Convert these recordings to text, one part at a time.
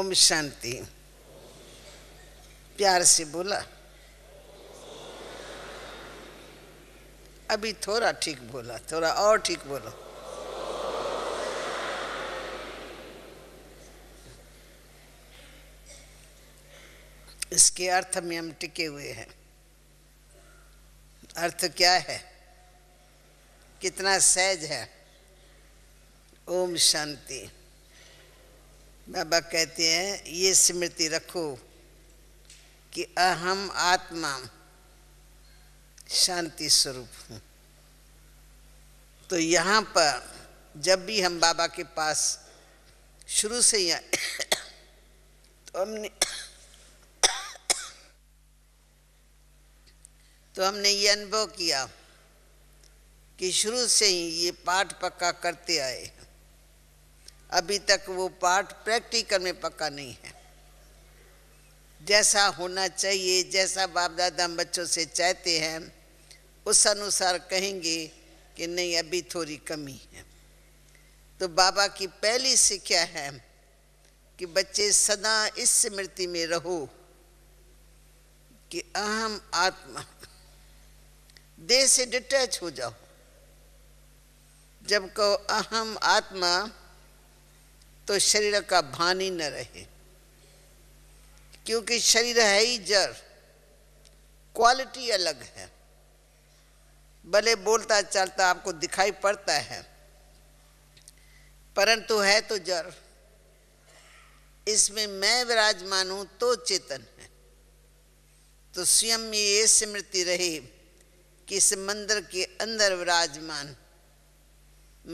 ओम शांति प्यार से बोला अभी थोड़ा ठीक बोला थोड़ा और ठीक बोलो इसके अर्थ में हम टिके हुए हैं अर्थ क्या है कितना सहज है ओम शांति बाबा कहते हैं ये स्मृति रखो कि अहम आत्मा शांति स्वरूप हूँ तो यहाँ पर जब भी हम बाबा के पास शुरू से ही तो हमने तो हमने ये अनुभव किया कि शुरू से ही ये पाठ पक्का करते आए अभी तक वो पाठ प्रैक्टिकल में पक्का नहीं है जैसा होना चाहिए जैसा बाप दादा हम बच्चों से चाहते हैं उस अनुसार कहेंगे कि नहीं अभी थोड़ी कमी है तो बाबा की पहली शिक्षा है कि बच्चे सदा इस स्मृति में रहो कि अहम आत्मा देह से डिटैच हो जाओ जब कहो अहम आत्मा तो शरीर का भान ही न रहे क्योंकि शरीर है ही जड़ क्वालिटी अलग है भले बोलता चलता आपको दिखाई पड़ता है परंतु है तो जड़ इसमें मैं विराजमान हूं तो चेतन है तो स्वयं में ये स्मृति रही कि इस मंदिर के अंदर विराजमान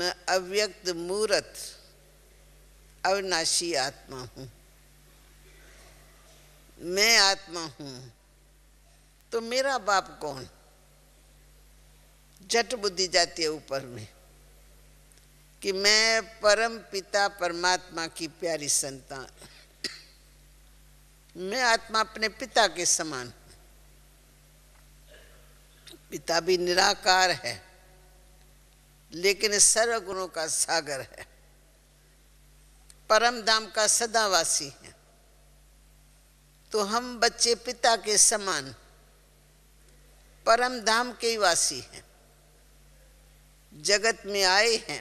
मैं अव्यक्त मूर्त अविनाशी आत्मा हूँ मैं आत्मा हूँ तो मेरा बाप कौन जट बुद्धि जाती है ऊपर में कि मैं परम पिता परमात्मा की प्यारी संतान मैं आत्मा अपने पिता के समान पिता भी निराकार है लेकिन सर्वगुणों का सागर है परम धाम का सदावासी है तो हम बच्चे पिता के समान परम धाम के वासी हैं जगत में आए हैं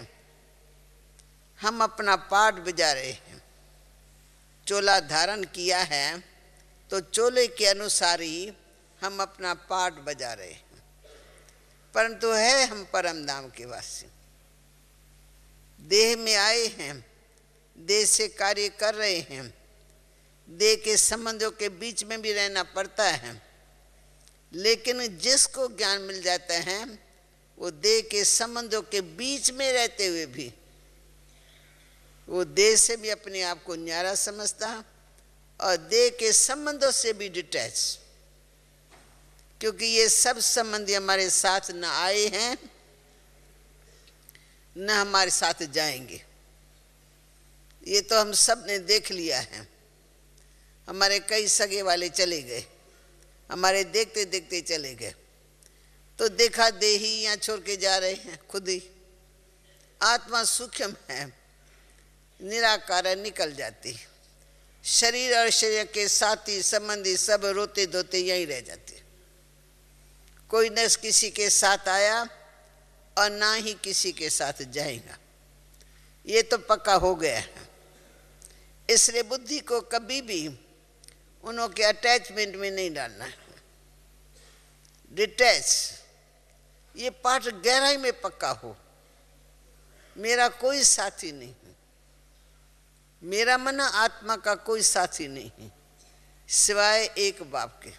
हम अपना पाठ बजा रहे हैं चोला धारण किया है तो चोले के अनुसार ही हम अपना पाठ बजा रहे हैं परंतु है हम परम धाम के वासी देह में आए हैं देह से कार्य कर रहे हैं दे के संबंधों के बीच में भी रहना पड़ता है लेकिन जिसको ज्ञान मिल जाता है वो देह के संबंधों के बीच में रहते हुए भी वो देह से भी अपने आप को न्यारा समझता और देह के संबंधों से भी डिटैच क्योंकि ये सब संबंधी हमारे साथ न आए हैं न हमारे साथ जाएंगे ये तो हम सब ने देख लिया है हमारे कई सगे वाले चले गए हमारे देखते देखते चले गए तो देखा दे ही यहाँ छोड़ के जा रहे हैं खुद ही आत्मा सूक्ष्म है निराकार निकल जाती शरीर और शरीर के साथी संबंधी सब रोते धोते यहीं रह जाते कोई न किसी के साथ आया और ना ही किसी के साथ जाएगा ये तो पक्का हो गया है इसलिए बुद्धि को कभी भी उनके अटैचमेंट में नहीं डालना डिटैच ये पाठ गहराई में पक्का हो मेरा कोई साथी नहीं मेरा मन आत्मा का कोई साथी नहीं है सिवाय एक बाप के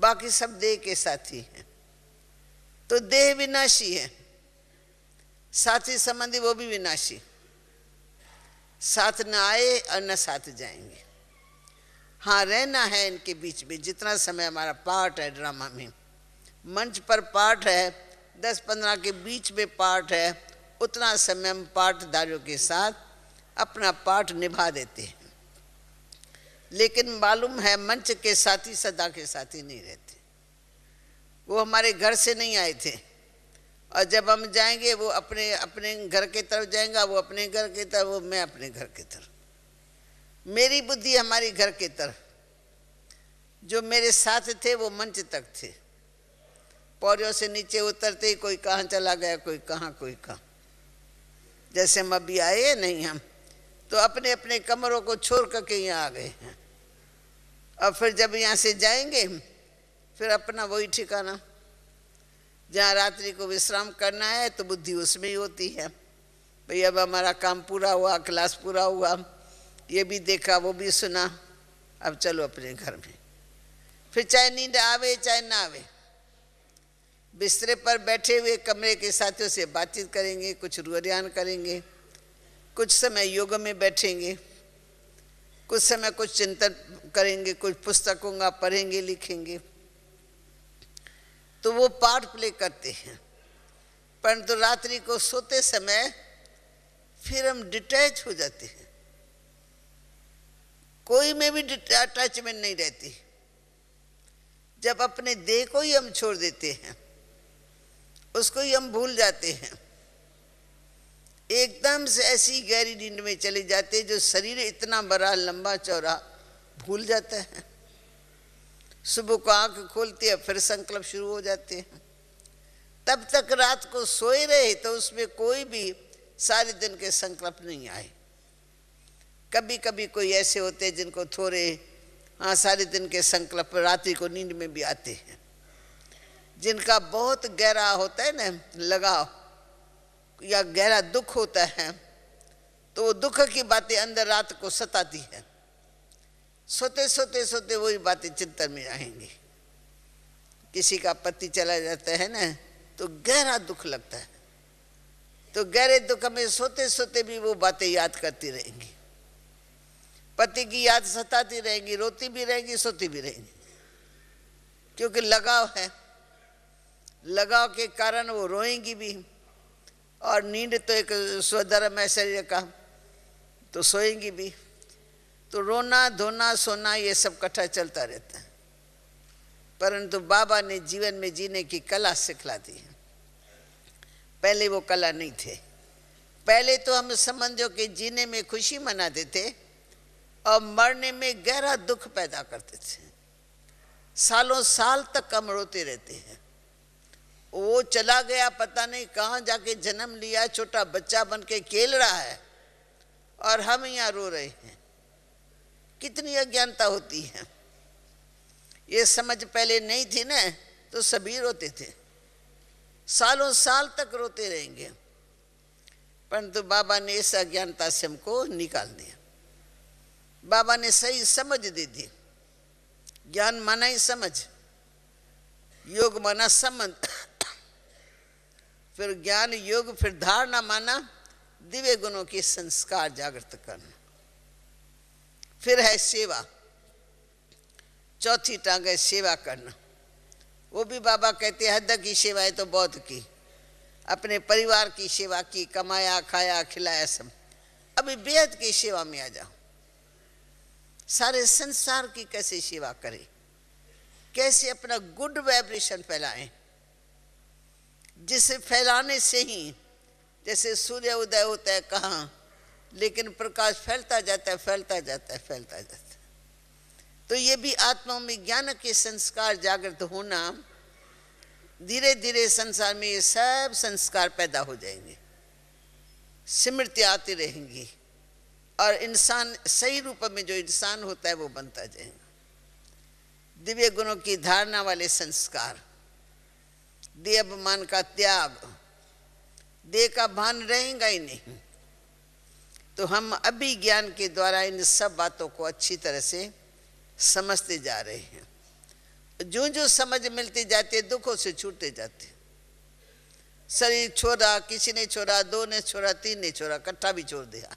बाकी सब देह के साथी हैं तो देह विनाशी है साथी संबंधी वो भी विनाशी साथ न आए और न साथ जाएंगे हाँ रहना है इनके बीच में जितना समय हमारा पार्ट है ड्रामा में मंच पर पार्ट है दस पंद्रह के बीच में पार्ट है उतना समय हम पाठधारियों के साथ अपना पाठ निभा देते हैं लेकिन मालूम है मंच के साथी सदा के साथी नहीं रहते वो हमारे घर से नहीं आए थे और जब हम जाएंगे वो अपने अपने घर के तरफ जाएगा वो अपने घर के तरफ वो मैं अपने घर के तरफ मेरी बुद्धि हमारी घर के तरफ जो मेरे साथ थे वो मंच तक थे पौरियों से नीचे उतरते ही कोई कहाँ चला गया कोई कहाँ कोई कहाँ जैसे हम अभी आए नहीं हम तो अपने अपने कमरों को छोड़ करके यहाँ आ गए हैं और फिर जब यहाँ से जाएंगे फिर अपना वही ठिकाना जहाँ रात्रि को विश्राम करना है तो बुद्धि उसमें ही होती है भाई अब हमारा काम पूरा हुआ क्लास पूरा हुआ ये भी देखा वो भी सुना अब चलो अपने घर में फिर चाहे नींद आवे चाहे ना आवे बिस्तरे पर बैठे हुए कमरे के साथियों से बातचीत करेंगे कुछ रुअरियान करेंगे कुछ समय योग में बैठेंगे कुछ समय कुछ चिंतन करेंगे कुछ पुस्तकों का पढ़ेंगे लिखेंगे तो वो पार्ट प्ले करते हैं परंतु तो रात्रि को सोते समय फिर हम डिटैच हो जाते हैं कोई में भी अटैचमेंट नहीं रहती जब अपने देह को ही हम छोड़ देते हैं उसको ही हम भूल जाते हैं एकदम से ऐसी गहरी नींद में चले जाते जो शरीर इतना बड़ा लंबा चौड़ा भूल जाता है सुबह को आंख खोलती है फिर संकल्प शुरू हो जाते हैं तब तक रात को सोए रहे तो उसमें कोई भी सारे दिन के संकल्प नहीं आए कभी कभी कोई ऐसे होते जिनको थोड़े हाँ सारे दिन के संकल्प रात्रि को नींद में भी आते हैं जिनका बहुत गहरा होता है ना लगाव या गहरा दुख होता है तो वो दुख की बातें अंदर रात को सताती हैं सोते सोते सोते वही बातें चिंतन में आएंगी किसी का पति चला जाता है ना तो गहरा दुख लगता है तो गहरे दुख में सोते सोते भी वो बातें याद करती रहेंगी पति की याद सताती रहेंगी रोती भी रहेंगी सोती भी रहेंगी क्योंकि लगाव है लगाव के कारण वो रोएंगी भी और नींद तो एक स्वधर्म है शरीर का तो सोएंगी भी तो रोना धोना सोना ये सब कट्ठा चलता रहता है परंतु बाबा ने जीवन में जीने की कला सिखला दी है पहले वो कला नहीं थे पहले तो हम संबंधों के जीने में खुशी मनाते थे और मरने में गहरा दुख पैदा करते थे सालों साल तक हम रोते रहते हैं वो चला गया पता नहीं कहाँ जाके जन्म लिया छोटा बच्चा बन के खेल रहा है और हम यहाँ रो रहे हैं कितनी अज्ञानता होती है ये समझ पहले नहीं थी ना तो सभी रोते थे सालों साल तक रोते रहेंगे परंतु बाबा ने इस अज्ञानता से हमको निकाल दिया बाबा ने सही समझ दे दी ज्ञान माना ही समझ योग माना समझ फिर ज्ञान योग फिर धारणा माना दिव्य गुणों के संस्कार जागृत करना फिर है सेवा चौथी टांग है सेवा करना वो भी बाबा कहते हद की सेवाएं तो बहुत की अपने परिवार की सेवा की कमाया खाया खिलाया सब अभी बेहद की सेवा में आ जाओ सारे संसार की कैसे सेवा करें कैसे अपना गुड वाइब्रेशन फैलाएं जिसे फैलाने से ही जैसे सूर्य उदय होता है कहाँ लेकिन प्रकाश फैलता जाता है फैलता जाता है फैलता जाता है तो ये भी आत्मा में ज्ञान के संस्कार जागृत होना धीरे धीरे संसार में ये सब संस्कार पैदा हो जाएंगे स्मृति आती रहेंगी और इंसान सही रूप में जो इंसान होता है वो बनता जाएगा दिव्य गुणों की धारणा वाले संस्कार देव मान का त्याग देह का भान रहेगा ही नहीं तो हम अभी ज्ञान के द्वारा इन सब बातों को अच्छी तरह से समझते जा रहे हैं जो जो समझ मिलते जाते दुखों से छूटते जाते शरीर छोड़ा किसी ने छोड़ा दो ने छोड़ा तीन ने छोड़ा कट्ठा भी छोड़ दिया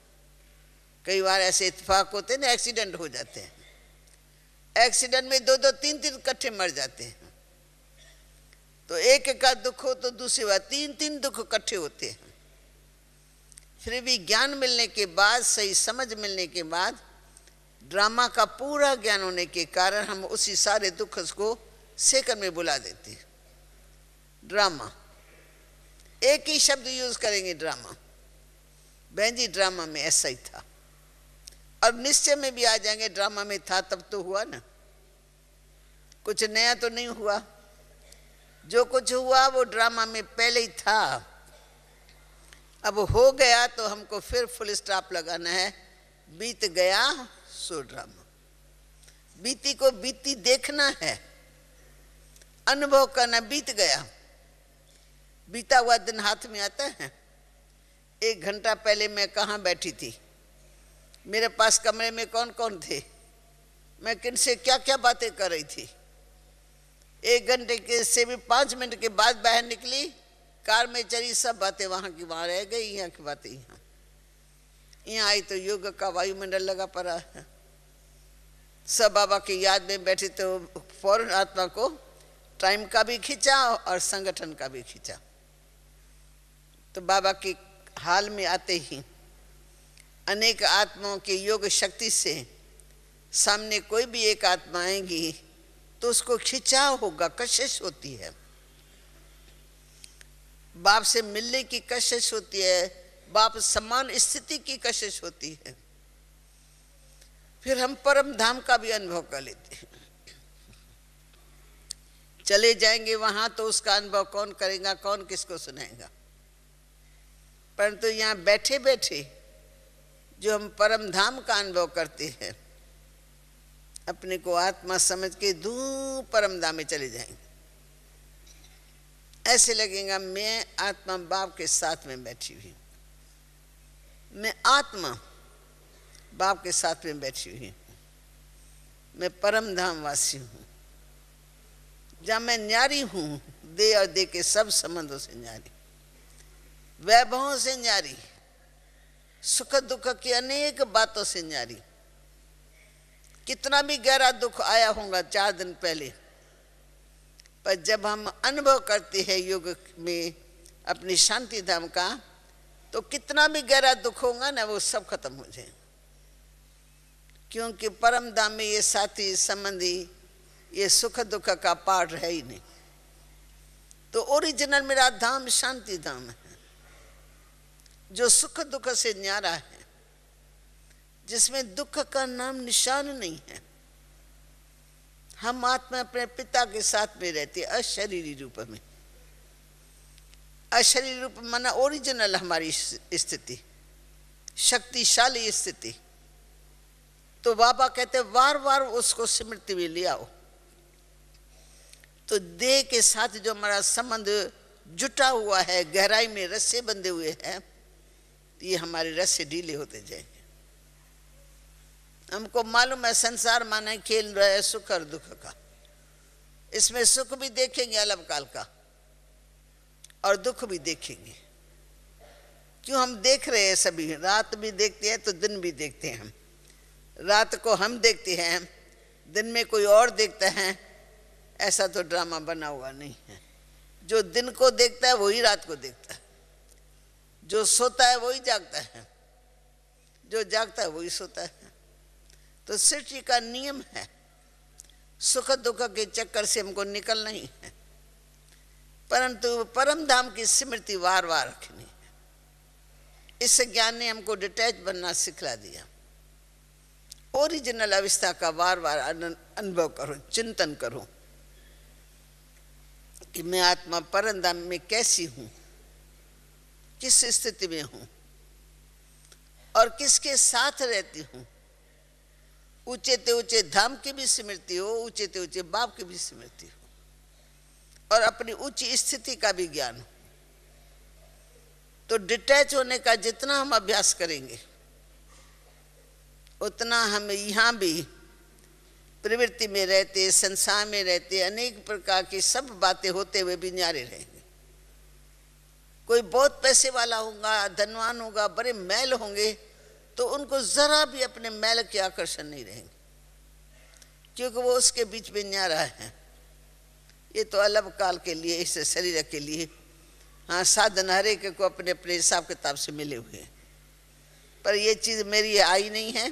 कई बार ऐसे इतफाक होते ना एक्सीडेंट हो जाते हैं एक्सीडेंट में दो दो तीन तीन कट्ठे मर जाते हैं तो एक का दुख हो तो दूसरी बार तीन तीन दुख इकट्ठे होते हैं फिर भी ज्ञान मिलने के बाद सही समझ मिलने के बाद ड्रामा का पूरा ज्ञान होने के कारण हम उसी सारे दुख को सेकंड में बुला देते हैं ड्रामा एक ही शब्द यूज करेंगे ड्रामा बहन जी ड्रामा में ऐसा ही था और निश्चय में भी आ जाएंगे ड्रामा में था तब तो हुआ ना कुछ नया तो नहीं हुआ जो कुछ हुआ वो ड्रामा में पहले ही था अब हो गया तो हमको फिर फुल स्टॉप लगाना है बीत गया सो ड्रम बीती को बीती देखना है अनुभव करना बीत गया बीता हुआ दिन हाथ में आता है एक घंटा पहले मैं कहाँ बैठी थी मेरे पास कमरे में कौन कौन थे मैं किन से क्या क्या बातें कर रही थी एक घंटे के से भी पाँच मिनट के बाद बाहर निकली कार में चली सब बातें वहां की वहां रह गई यहाँ की बातें यहाँ यहाँ आई तो योग का वायुमंडल लगा पड़ा है सब बाबा की याद में बैठे तो फौरन आत्मा को टाइम का भी खींचा और संगठन का भी खींचा तो बाबा के हाल में आते ही अनेक आत्माओं के योग शक्ति से सामने कोई भी एक आत्मा आएगी तो उसको खिंचाव होगा कशिश होती है बाप से मिलने की कशिश होती है बाप समान स्थिति की कशिश होती है फिर हम परम धाम का भी अनुभव कर लेते हैं चले जाएंगे वहां तो उसका अनुभव कौन करेगा कौन किसको सुनाएगा परंतु तो यहाँ बैठे बैठे जो हम परम धाम का अनुभव करते हैं अपने को आत्मा समझ के दूर परम धाम में चले जाएंगे ऐसे लगेगा मैं आत्मा बाप के साथ में बैठी हुई मैं आत्मा बाप के साथ में बैठी हुई मैं परम धाम वासी हूँ जहाँ मैं न्यारी हूँ दे और दे के सब संबंधों से न्यारी वैभवों से न्यारी सुख दुख की अनेक बातों से न्यारी कितना भी गहरा दुख आया होगा चार दिन पहले पर जब हम अनुभव करते हैं योग में अपनी शांति धाम का तो कितना भी गहरा दुख होगा ना वो सब खत्म हो जाए क्योंकि परम धाम में ये साथी संबंधी ये सुख दुख का पाठ है ही नहीं तो ओरिजिनल मेरा धाम शांति धाम है जो सुख दुख से न्यारा है जिसमें दुख का नाम निशान नहीं है हम आत्मा अपने पिता के साथ में रहते अशरीरी रूप में अशरीरी रूप माना ओरिजिनल हमारी स्थिति शक्तिशाली स्थिति तो बाबा कहते वार बार उसको स्मृति में ले आओ तो देह के साथ जो हमारा संबंध जुटा हुआ है गहराई में रस्से बंधे हुए हैं तो ये हमारे रस्से ढीले होते जाएंगे हमको मालूम है संसार माना खेल रहे सुख और दुख का इसमें सुख भी देखेंगे अलग काल का और दुख भी देखेंगे क्यों हम देख रहे हैं सभी रात भी देखते हैं तो दिन भी देखते हैं हम रात को हम देखते हैं दिन में कोई और देखता है ऐसा तो ड्रामा बना हुआ नहीं है जो दिन को देखता है वही रात को देखता है जो सोता है वही जागता है जो जागता है वही सोता है तो सृष्टि का नियम है सुख दुख के चक्कर से हमको निकल नहीं है परंतु परम धाम की स्मृति वार बार रखनी है इस ज्ञान ने हमको डिटैच बनना सिखला दिया ओरिजिनल अवस्था का बार बार अनुभव करो चिंतन करो कि मैं आत्मा परम धाम में कैसी हूं किस स्थिति में हूं और किसके साथ रहती हूं ऊंचे ते ऊंचे धाम की भी स्मृति हो ऊंचे ते ऊंचे बाप की भी स्मृति हो और अपनी ऊंची स्थिति का भी ज्ञान हो तो डिटैच होने का जितना हम अभ्यास करेंगे उतना हम यहाँ भी प्रवृत्ति में रहते संसार में रहते अनेक प्रकार की सब बातें होते हुए भी न्यारे रहेंगे कोई बहुत पैसे वाला होगा धनवान होगा बड़े मैल होंगे तो उनको ज़रा भी अपने मैल के आकर्षण नहीं रहेंगे क्योंकि वो उसके बीच में न्या रहा है ये तो अलग काल के लिए इस शरीर के लिए हाँ साधन हरे के को अपने अपने हिसाब किताब से मिले हुए हैं पर ये चीज़ मेरी आई नहीं है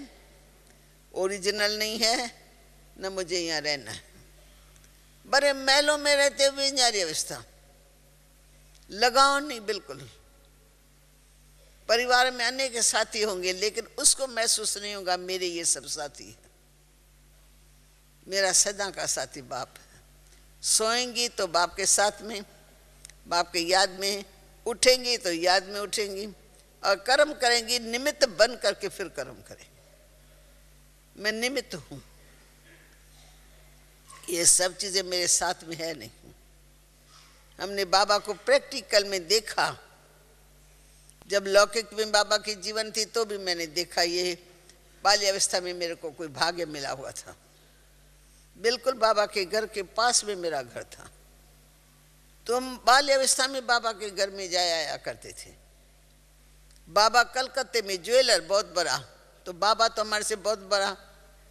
ओरिजिनल नहीं है न मुझे यहाँ रहना है बड़े मैलों में रहते हुए न्यारी अवस्था लगाओ नहीं बिल्कुल परिवार में अनेक साथी होंगे लेकिन उसको महसूस नहीं होगा मेरे ये सब साथी है मेरा सदा का साथी बाप है सोएंगी तो बाप के साथ में बाप के याद में उठेंगी तो याद में उठेंगी और कर्म करेंगी निमित्त बन करके फिर कर्म करें मैं निमित्त हूँ ये सब चीज़ें मेरे साथ में है नहीं हमने बाबा को प्रैक्टिकल में देखा जब लौकिक में बाबा की जीवन थी तो भी मैंने देखा ये बाल्यावस्था में मेरे को कोई भाग्य मिला हुआ था बिल्कुल बाबा के घर के पास में मेरा घर था तो हम बाल्यावस्था में बाबा के घर में जाया आया करते थे बाबा कलकत्ते में ज्वेलर बहुत बड़ा तो बाबा तो हमारे से बहुत बड़ा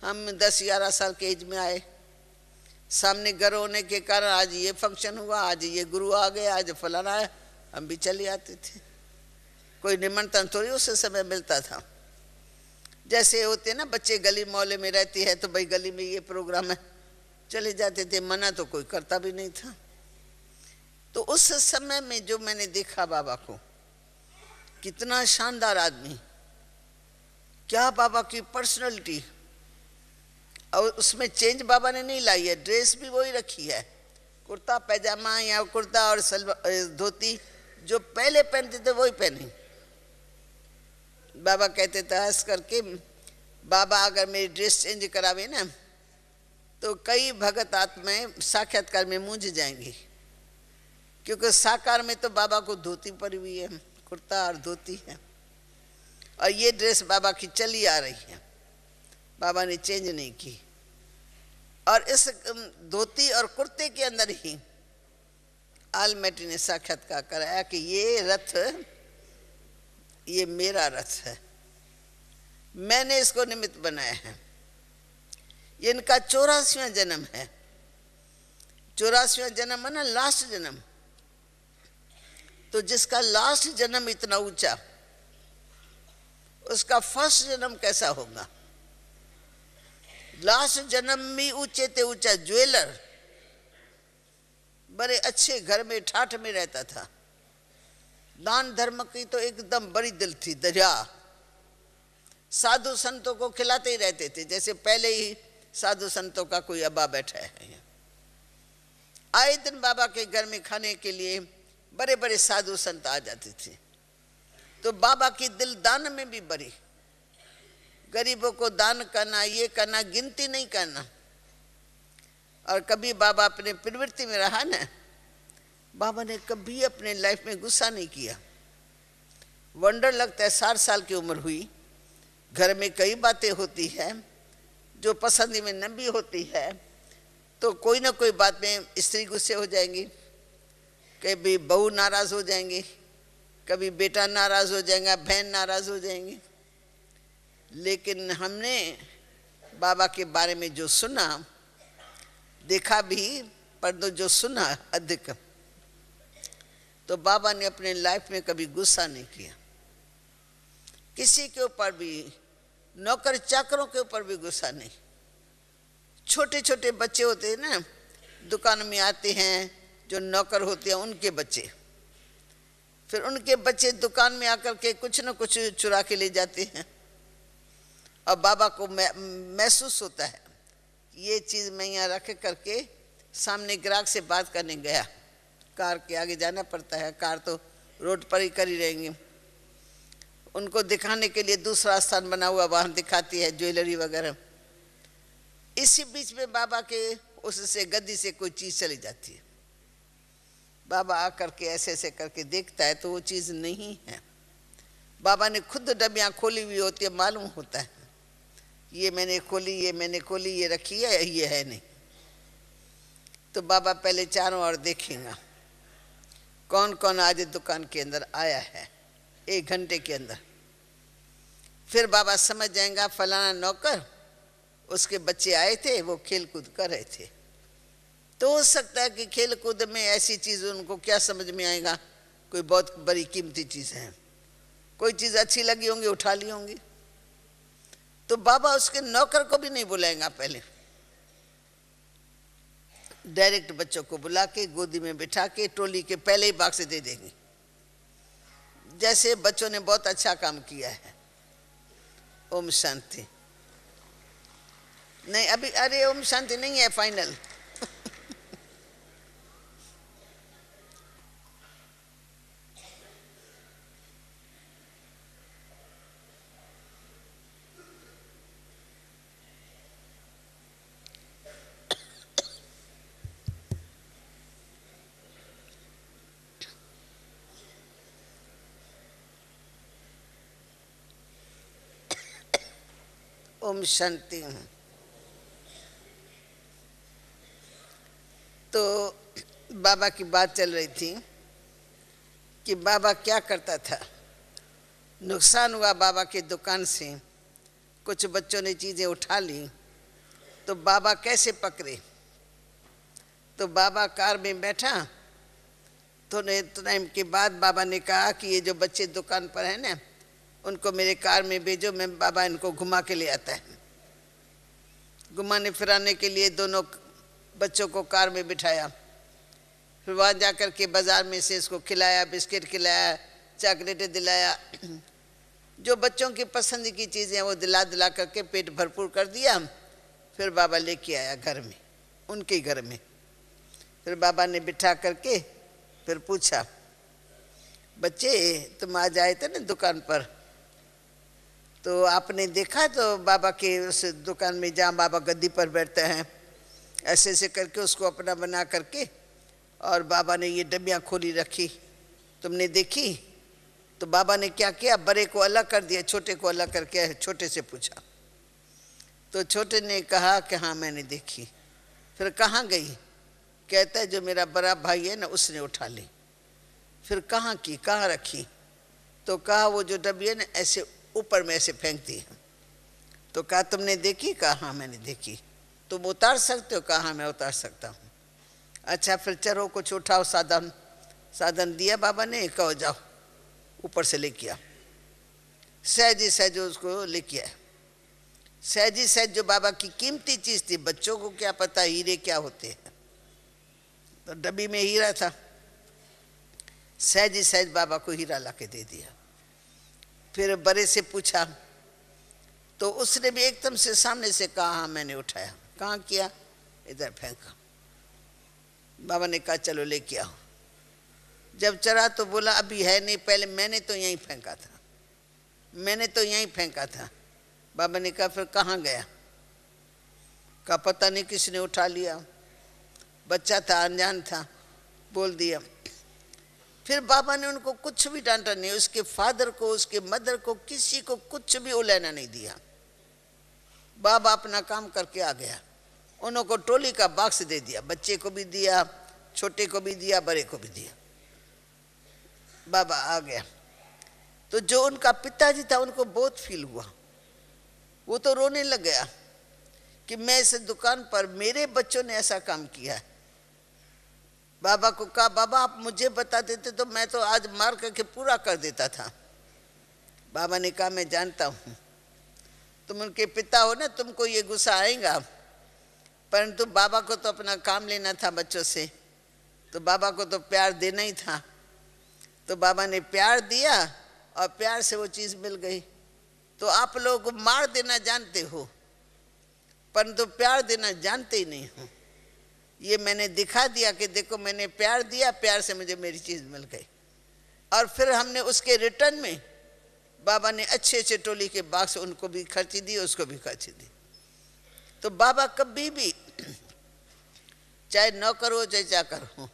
हम दस ग्यारह साल के एज में आए सामने घर होने के कारण आज ये फंक्शन हुआ आज ये गुरु आ गए आज फलाना आया हम भी चले आते थे कोई निमंत्रण थोड़ी तो उस समय मिलता था जैसे होते ना बच्चे गली मोहल्ले में रहती है तो भाई गली में ये प्रोग्राम है चले जाते थे मना तो कोई करता भी नहीं था तो उस समय में जो मैंने देखा बाबा को कितना शानदार आदमी क्या बाबा की पर्सनालिटी और उसमें चेंज बाबा ने नहीं लाई है ड्रेस भी वही रखी है कुर्ता पैजामा या कुर्ता और सलवा धोती जो पहले पहनते थे वही पहनी बाबा कहते थे हंस करके बाबा अगर मेरी ड्रेस चेंज करावे ना तो कई भगत आत्माएं साक्षात्कार में मूझ जाएंगी क्योंकि साकार में तो बाबा को धोती पड़ी हुई है कुर्ता और धोती है और ये ड्रेस बाबा की चली आ रही है बाबा ने चेंज नहीं की और इस धोती और कुर्ते के अंदर ही आलमेटी ने साक्षात्कार कराया कि ये रथ ये मेरा रथ है मैंने इसको निमित्त बनाया है ये इनका चौरासीवा जन्म है चौरासीवा जन्म है ना लास्ट जन्म तो जिसका लास्ट जन्म इतना ऊंचा उसका फर्स्ट जन्म कैसा होगा लास्ट जन्म में ऊंचे थे ऊंचा ज्वेलर बड़े अच्छे घर में ठाठ में रहता था दान धर्म की तो एकदम बड़ी दिल थी दरिया साधु संतों को खिलाते ही रहते थे जैसे पहले ही साधु संतों का कोई अबा बैठा है आए दिन बाबा के घर में खाने के लिए बड़े बड़े साधु संत आ जाते थे तो बाबा की दिल दान में भी बड़ी गरीबों को दान करना ये करना गिनती नहीं करना और कभी बाबा अपने प्रवृत्ति में रहा ना बाबा ने कभी अपने लाइफ में गुस्सा नहीं किया वंडर लगता है साठ साल की उम्र हुई घर में कई बातें होती हैं जो पसंद में न भी होती है तो कोई ना कोई बात में स्त्री गुस्से हो जाएंगी कभी बहू नाराज़ हो जाएंगी कभी बेटा नाराज़ हो जाएगा बहन नाराज़ हो जाएंगी लेकिन हमने बाबा के बारे में जो सुना देखा भी पर तो जो सुना अधिक तो बाबा ने अपने लाइफ में कभी गुस्सा नहीं किया किसी के ऊपर भी नौकर चाकरों के ऊपर भी गुस्सा नहीं छोटे छोटे बच्चे होते हैं ना दुकान में आते हैं जो नौकर होते हैं उनके बच्चे फिर उनके बच्चे दुकान में आकर के कुछ ना कुछ चुरा के ले जाते हैं और बाबा को महसूस होता है ये चीज़ मैं यहाँ रख करके सामने ग्राहक से बात करने गया कार के आगे जाना पड़ता है कार तो रोड पर ही कर ही रहेंगी उनको दिखाने के लिए दूसरा स्थान बना हुआ वाहन दिखाती है ज्वेलरी वगैरह इसी बीच में बाबा के उससे गद्दी से कोई चीज़ चली जाती है बाबा आकर के ऐसे ऐसे करके देखता है तो वो चीज़ नहीं है बाबा ने खुद डबियाँ खोली हुई होती है मालूम होता है ये मैंने खोली ये मैंने खोली ये रखी है ये है नहीं तो बाबा पहले चारों ओर देखेगा कौन कौन आज दुकान के अंदर आया है एक घंटे के अंदर फिर बाबा समझ जाएगा फलाना नौकर उसके बच्चे आए थे वो खेल कूद कर रहे थे तो हो सकता है कि खेल कूद में ऐसी चीज़ उनको क्या समझ में आएगा कोई बहुत बड़ी कीमती चीज़ है कोई चीज़ अच्छी लगी होंगी उठा ली होंगी तो बाबा उसके नौकर को भी नहीं बुलाएगा पहले डायरेक्ट बच्चों को बुला के गोदी में बिठा के टोली के पहले ही बाग से दे देंगे जैसे बच्चों ने बहुत अच्छा काम किया है ओम शांति नहीं अभी अरे ओम शांति नहीं है फाइनल ओम शांति तो बाबा की बात चल रही थी कि बाबा क्या करता था नुकसान हुआ बाबा के दुकान से कुछ बच्चों ने चीज़ें उठा ली तो बाबा कैसे पकड़े तो बाबा कार में बैठा तो ने टाइम के बाद बाबा ने कहा कि ये जो बच्चे दुकान पर हैं ना उनको मेरे कार में भेजो मैं बाबा इनको घुमा के ले आता है घुमाने फिराने के लिए दोनों बच्चों को कार में बिठाया फिर वहाँ जा कर के बाज़ार में से इसको खिलाया बिस्किट खिलाया चॉकलेटें दिलाया जो बच्चों की पसंद की चीज़ें वो दिला दिला करके पेट भरपूर कर दिया फिर बाबा लेके आया घर में उनके घर में फिर बाबा ने बिठा करके फिर पूछा बच्चे तुम आज आए थे ना दुकान पर तो आपने देखा तो बाबा के उस दुकान में जहाँ बाबा गद्दी पर बैठते हैं ऐसे ऐसे करके उसको अपना बना करके और बाबा ने ये डब्बियाँ खोली रखी तुमने देखी तो बाबा ने क्या किया बड़े को अलग कर दिया छोटे को अलग करके छोटे से पूछा तो छोटे ने कहा कि हाँ मैंने देखी फिर कहाँ गई कहता है जो मेरा बड़ा भाई है ना उसने उठा ली फिर कहाँ की कहाँ रखी तो कहा वो जो डब्बी है ना ऐसे ऊपर में ऐसे फेंकती है तो कहा तुमने देखी कहा हाँ मैंने देखी तुम तो उतार सकते हो कहा हाँ, मैं उतार सकता हूँ अच्छा फिर चलो कुछ उठाओ साधन साधन दिया बाबा ने कहो जाओ ऊपर से ले किया सहज ही सहज उसको ले किया सहज ही सहज जो बाबा की कीमती चीज़ थी बच्चों को क्या पता हीरे क्या होते हैं तो डब्बी में हीरा था सहज ही सहज बाबा को हीरा ला दे दिया फिर बड़े से पूछा तो उसने भी एकदम से सामने से कहा हाँ मैंने उठाया कहाँ किया इधर फेंका बाबा ने कहा चलो लेके आओ जब चला तो बोला अभी है नहीं पहले मैंने तो यहीं फेंका था मैंने तो यहीं फेंका था बाबा ने कहा फिर कहाँ गया का पता नहीं किसने उठा लिया बच्चा था अनजान था बोल दिया फिर बाबा ने उनको कुछ भी डांटा नहीं उसके फादर को उसके मदर को किसी को कुछ भी उलैना नहीं दिया बाबा अपना काम करके आ गया उनको टोली का बाक्स दे दिया बच्चे को भी दिया छोटे को भी दिया बड़े को भी दिया बाबा आ गया तो जो उनका पिताजी था उनको बहुत फील हुआ वो तो रोने लग गया कि मैं इस दुकान पर मेरे बच्चों ने ऐसा काम किया है बाबा को कहा बाबा आप मुझे बता देते तो मैं तो आज मार करके पूरा कर देता था बाबा ने कहा मैं जानता हूँ तुम उनके पिता हो ना तुमको ये गुस्सा आएगा परंतु बाबा को तो अपना काम लेना था बच्चों से तो बाबा को तो प्यार देना ही था तो बाबा ने प्यार दिया और प्यार से वो चीज़ मिल गई तो आप लोग मार देना जानते हो परंतु प्यार देना जानते ही नहीं हो ये मैंने दिखा दिया कि देखो मैंने प्यार दिया प्यार से मुझे मेरी चीज़ मिल गई और फिर हमने उसके रिटर्न में बाबा ने अच्छे अच्छे टोली के बाक्स उनको भी खर्ची दी उसको भी खर्ची दी तो बाबा कभी भी चाहे नौकर हो चाहे चाकर हो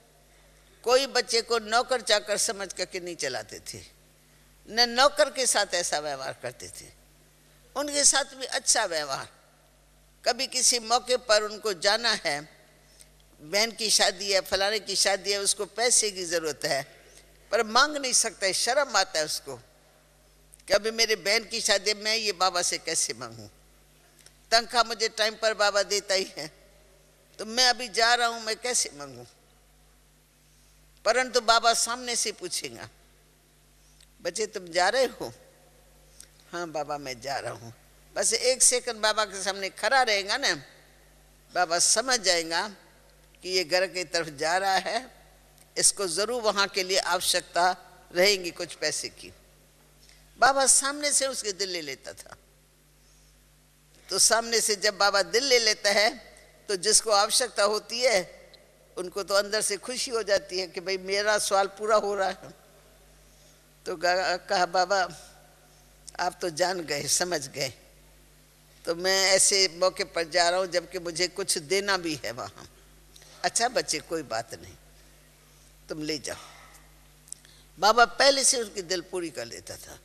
कोई बच्चे को नौकर चाकर समझ करके नहीं चलाते थे न नौकर के साथ ऐसा व्यवहार करते थे उनके साथ भी अच्छा व्यवहार कभी किसी मौके पर उनको जाना है बहन की शादी है फलाने की शादी है उसको पैसे की ज़रूरत है पर मांग नहीं सकता है शर्म आता है उसको कभी मेरे बहन की शादी है मैं ये बाबा से कैसे मांगू तनख्वाह मुझे टाइम पर बाबा देता ही है तो मैं अभी जा रहा हूँ मैं कैसे मांगू परंतु बाबा सामने से पूछेगा बच्चे तुम जा रहे हो हाँ बाबा मैं जा रहा हूँ बस एक सेकंड बाबा के सामने खड़ा रहेगा ना बाबा समझ जाएगा कि ये घर की तरफ जा रहा है इसको ज़रूर वहां के लिए आवश्यकता रहेंगी कुछ पैसे की बाबा सामने से उसके दिल ले लेता था तो सामने से जब बाबा दिल ले लेता है तो जिसको आवश्यकता होती है उनको तो अंदर से खुशी हो जाती है कि भाई मेरा सवाल पूरा हो रहा है तो कहा बाबा आप तो जान गए समझ गए तो मैं ऐसे मौके पर जा रहा हूँ जबकि मुझे कुछ देना भी है वहाँ अच्छा बच्चे कोई बात नहीं तुम ले जाओ बाबा पहले से उनकी दिल पूरी कर लेता था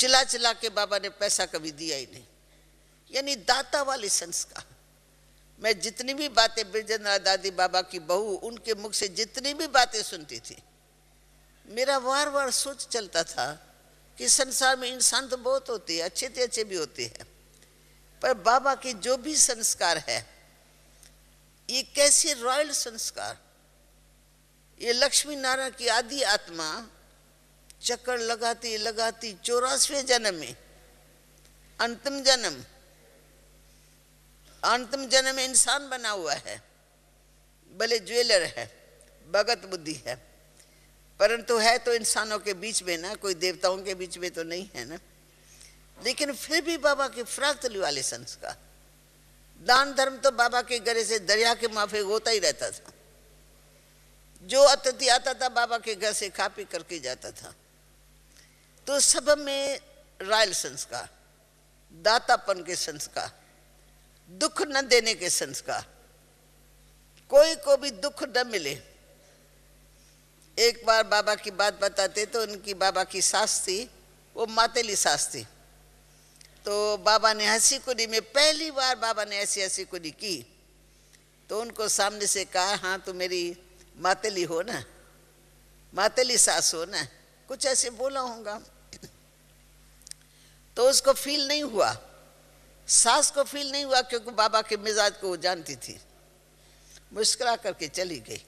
चिल्ला चिल्ला के बाबा ने पैसा कभी दिया ही नहीं यानी दाता वाले संस्कार मैं जितनी भी बातें ब्रजेंद्र दादी बाबा की बहू उनके मुख से जितनी भी बातें सुनती थी मेरा बार बार सोच चलता था कि संसार में इंसान तो बहुत होते हैं अच्छे से अच्छे भी होते हैं पर बाबा के जो भी संस्कार है ये कैसे रॉयल संस्कार ये लक्ष्मी नारायण की आदि आत्मा चक्कर लगाती लगाती चौरासवें जन्म में अंतिम जन्म अंतिम जन्म में इंसान बना हुआ है भले ज्वेलर है भगत बुद्धि है परंतु है तो इंसानों के बीच में ना कोई देवताओं के बीच में तो नहीं है ना लेकिन फिर भी बाबा के फ्राक वाले संस्कार दान धर्म तो बाबा के घरे से दरिया के माफे होता ही रहता था जो अतिथि आता था बाबा के घर से खा पी करके जाता था तो सब में रायल संस्कार दातापन के संस्कार दुख न देने के संस्कार कोई को भी दुख न मिले एक बार बाबा की बात बताते तो उनकी बाबा की सास थी वो मातेली सास थी तो बाबा ने हंसी कुरी में पहली बार बाबा ने ऐसी हंसी कुरी की तो उनको सामने से कहा हाँ तो मेरी मातली हो ना मातली सास हो ना कुछ ऐसे बोला होगा तो उसको फील नहीं हुआ सास को फील नहीं हुआ क्योंकि बाबा के मिजाज को वो जानती थी मुस्करा करके चली गई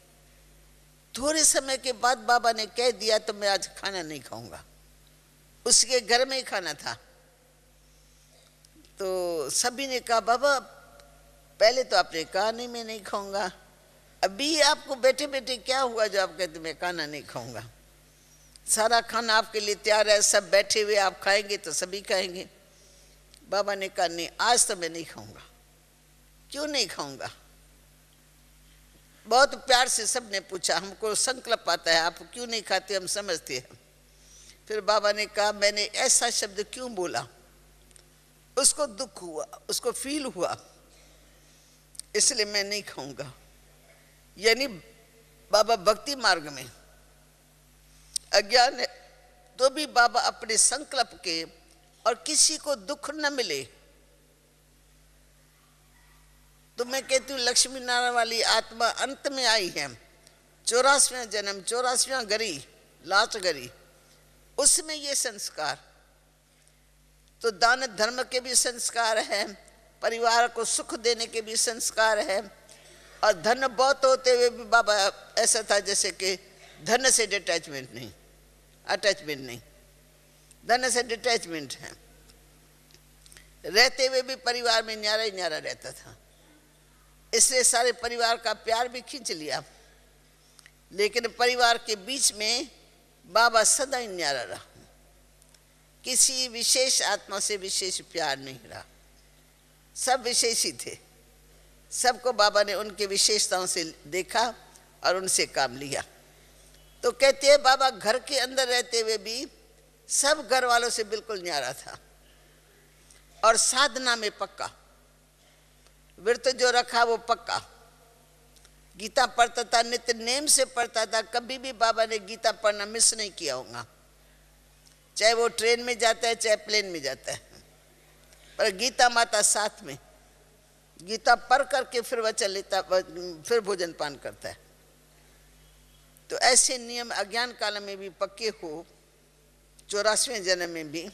थोड़े समय के बाद बाबा ने कह दिया तो मैं आज खाना नहीं खाऊंगा उसके घर में ही खाना था तो सभी ने कहा बाबा पहले तो आपने कहा नहीं मैं नहीं खाऊंगा अभी आपको बैठे बैठे क्या हुआ जो आप कहते मैं खाना नहीं खाऊंगा सारा खाना आपके लिए तैयार है सब बैठे हुए आप खाएंगे तो सभी खाएंगे बाबा ने कहा नहीं आज तो मैं नहीं खाऊंगा क्यों नहीं खाऊंगा बहुत प्यार से सबने पूछा हमको संकल्प आता है आप क्यों नहीं खाते हम समझते हैं फिर बाबा ने कहा मैंने ऐसा शब्द क्यों बोला उसको दुख हुआ उसको फील हुआ इसलिए मैं नहीं खाऊंगा यानी बाबा भक्ति मार्ग में अज्ञान तो भी बाबा अपने संकल्प के और किसी को दुख न मिले तो मैं कहती हूँ लक्ष्मी नारायण वाली आत्मा अंत में आई है चौरासवें जन्म चौरासवें गरी लास्ट गरी उसमें ये संस्कार तो दान धर्म के भी संस्कार हैं परिवार को सुख देने के भी संस्कार हैं और धन बहुत होते हुए भी बाबा ऐसा था जैसे कि धन से डिटैचमेंट नहीं अटैचमेंट नहीं धन से डिटैचमेंट है रहते हुए भी परिवार में न्यारा ही न्यारा रहता था इसलिए सारे परिवार का प्यार भी खींच लिया लेकिन परिवार के बीच में बाबा सदा ही न्यारा रहा किसी विशेष आत्मा से विशेष प्यार नहीं रहा सब विशेष ही थे सबको बाबा ने उनके विशेषताओं से देखा और उनसे काम लिया तो कहते हैं बाबा घर के अंदर रहते हुए भी सब घर वालों से बिल्कुल न्यारा था और साधना में पक्का व्रत जो रखा वो पक्का गीता पढ़ता था नित्य नेम से पढ़ता था कभी भी बाबा ने गीता पढ़ना मिस नहीं किया होगा चाहे वो ट्रेन में जाता है चाहे प्लेन में जाता है पर गीता माता साथ में गीता पढ़ करके फिर वचन लेता फिर भोजन पान करता है तो ऐसे नियम अज्ञान काल में भी पक्के हो चौरासवें जन्म में भी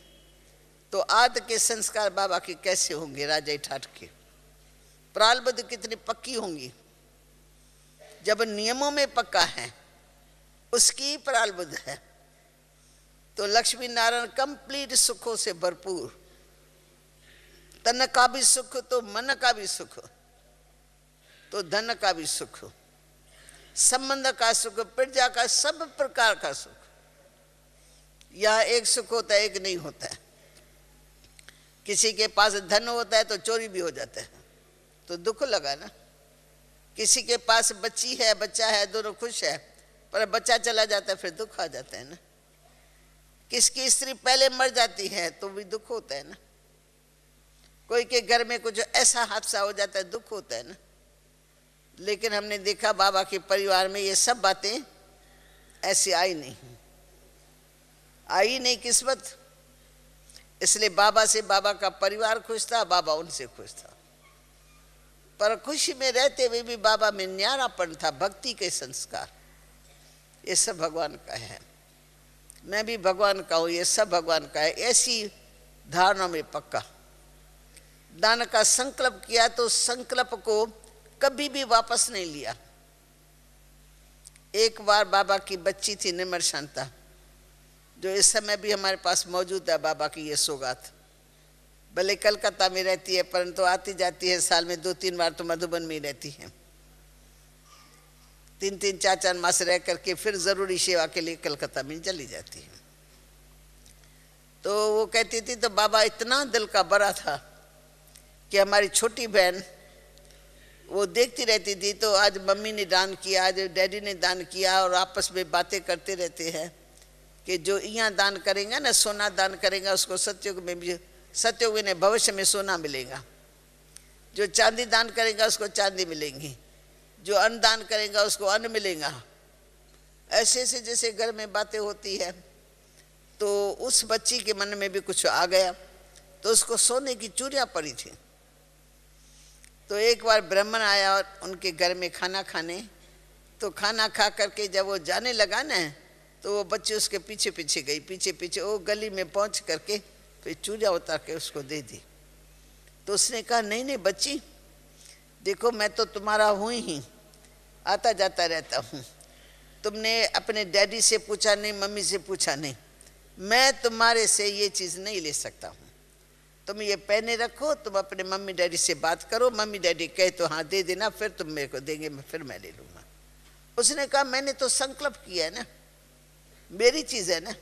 तो आद के संस्कार बाबा के कैसे होंगे राजा ठाठ के प्रालबद्ध कितनी पक्की होंगी जब नियमों में पक्का है उसकी प्रालबद्ध है तो लक्ष्मी नारायण कंप्लीट सुखों से भरपूर तन का भी सुख तो मन का भी सुख तो धन का भी सुख संबंध का सुख प्रजा का सब प्रकार का सुख यह एक सुख होता है एक नहीं होता है किसी के पास धन होता है तो चोरी भी हो जाता है तो दुख लगा ना किसी के पास बच्ची है बच्चा है दोनों खुश है पर बच्चा चला जाता है फिर दुख आ जाता है ना किसकी स्त्री पहले मर जाती है तो भी दुख होता है ना कोई के घर में कुछ ऐसा हादसा हो जाता है दुख होता है ना लेकिन हमने देखा बाबा के परिवार में ये सब बातें ऐसी आई नहीं आई नहीं किस्मत इसलिए बाबा से बाबा का परिवार खुश था बाबा उनसे खुश था पर खुशी में रहते हुए भी बाबा में न्यारापन था भक्ति के संस्कार ये सब भगवान का है मैं भी भगवान का हूँ ये सब भगवान का है ऐसी धारणा में पक्का दान का संकल्प किया तो संकल्प को कभी भी वापस नहीं लिया एक बार बाबा की बच्ची थी निमर शांता जो इस समय भी हमारे पास मौजूद है बाबा की ये सौगात भले कलकत्ता में रहती है परंतु आती जाती है साल में दो तीन बार तो मधुबन में रहती है तीन तीन चार चार मास रह करके फिर ज़रूरी सेवा के लिए कलकत्ता में चली जाती है तो वो कहती थी तो बाबा इतना दिल का बड़ा था कि हमारी छोटी बहन वो देखती रहती थी तो आज मम्मी ने दान किया आज डैडी ने दान किया और आपस में बातें करते रहते हैं कि जो यहाँ दान करेंगे ना सोना दान करेगा उसको सत्युग में भी सत्युग में भविष्य में सोना मिलेगा जो चांदी दान करेगा उसको चांदी मिलेगी जो अन्न दान करेगा उसको अन्न मिलेगा ऐसे ऐसे जैसे घर में बातें होती है तो उस बच्ची के मन में भी कुछ आ गया तो उसको सोने की चूड़ियाँ पड़ी थी तो एक बार ब्राह्मण आया और उनके घर में खाना खाने तो खाना खा करके जब वो जाने लगा ना तो वो बच्ची उसके पीछे पीछे गई पीछे पीछे वो गली में पहुंच करके फिर चूड़ियाँ उतार के उसको दे दी तो उसने कहा नहीं नहीं बच्ची देखो मैं तो तुम्हारा हुई ही आता जाता रहता हूँ तुमने अपने डैडी से पूछा नहीं मम्मी से पूछा नहीं मैं तुम्हारे से ये चीज़ नहीं ले सकता हूँ तुम ये पहने रखो तुम अपने मम्मी डैडी से बात करो मम्मी डैडी कहे तो हाँ दे देना फिर तुम मेरे को देंगे मैं फिर मैं ले लूँगा उसने कहा मैंने तो संकल्प किया है ना मेरी चीज़ है ना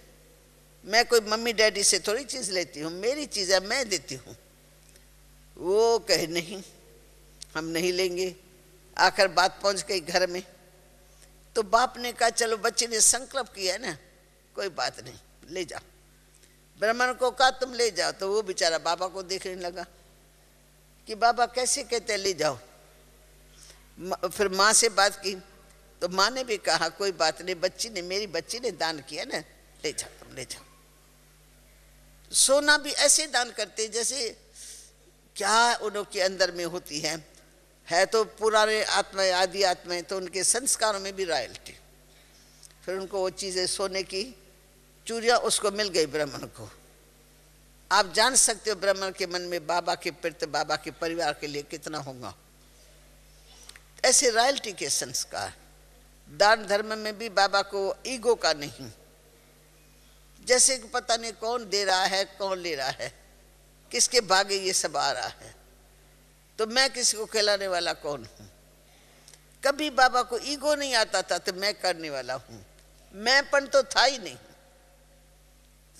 मैं कोई मम्मी डैडी से थोड़ी चीज़ लेती हूँ मेरी चीज़ है मैं देती हूँ वो कहे नहीं हम नहीं लेंगे आखिर बात पहुंच गई घर में तो बाप ने कहा चलो बच्चे ने संकल्प किया ना कोई बात नहीं ले जाओ ब्राह्मण को कहा तुम ले जाओ तो वो बेचारा बाबा को देखने लगा कि बाबा कैसे कहते ले जाओ फिर माँ से बात की तो माँ ने भी कहा कोई बात नहीं बच्ची ने मेरी बच्ची ने दान किया ना ले जाओ तुम ले जाओ सोना भी ऐसे दान करते जैसे क्या उनके अंदर में होती है है तो पुराने आत्मा आदि आत्मा तो उनके संस्कारों में भी रॉयल्टी फिर उनको वो चीज़ें सोने की चूरिया उसको मिल गई ब्राह्मण को आप जान सकते हो ब्राह्मण के मन में बाबा के प्रति बाबा के परिवार के लिए कितना होगा ऐसे रॉयल्टी के संस्कार दान धर्म में भी बाबा को ईगो का नहीं जैसे कि पता नहीं कौन दे रहा है कौन ले रहा है किसके भागे ये सब आ रहा है तो मैं किसी को खिलाने वाला कौन हूँ कभी बाबा को ईगो नहीं आता था तो मैं करने वाला हूँ मैंपन तो था ही नहीं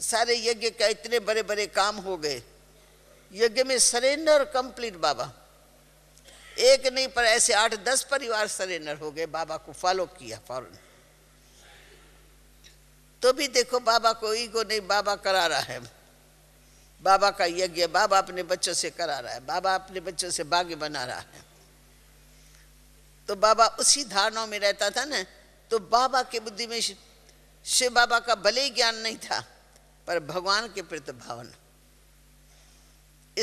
सारे यज्ञ का इतने बड़े बड़े काम हो गए यज्ञ में सरेंडर कंप्लीट बाबा एक नहीं पर ऐसे आठ दस परिवार सरेंडर हो गए बाबा को फॉलो किया फौरन तो भी देखो बाबा को ईगो नहीं बाबा करा रहा है बाबा का यज्ञ बाबा अपने बच्चों से करा रहा है बाबा अपने बच्चों से बाग्य बना रहा है तो बाबा उसी धारणा में रहता था ना तो बाबा के बुद्धि में शिव बाबा का भले ही ज्ञान नहीं था पर भगवान के प्रति भावना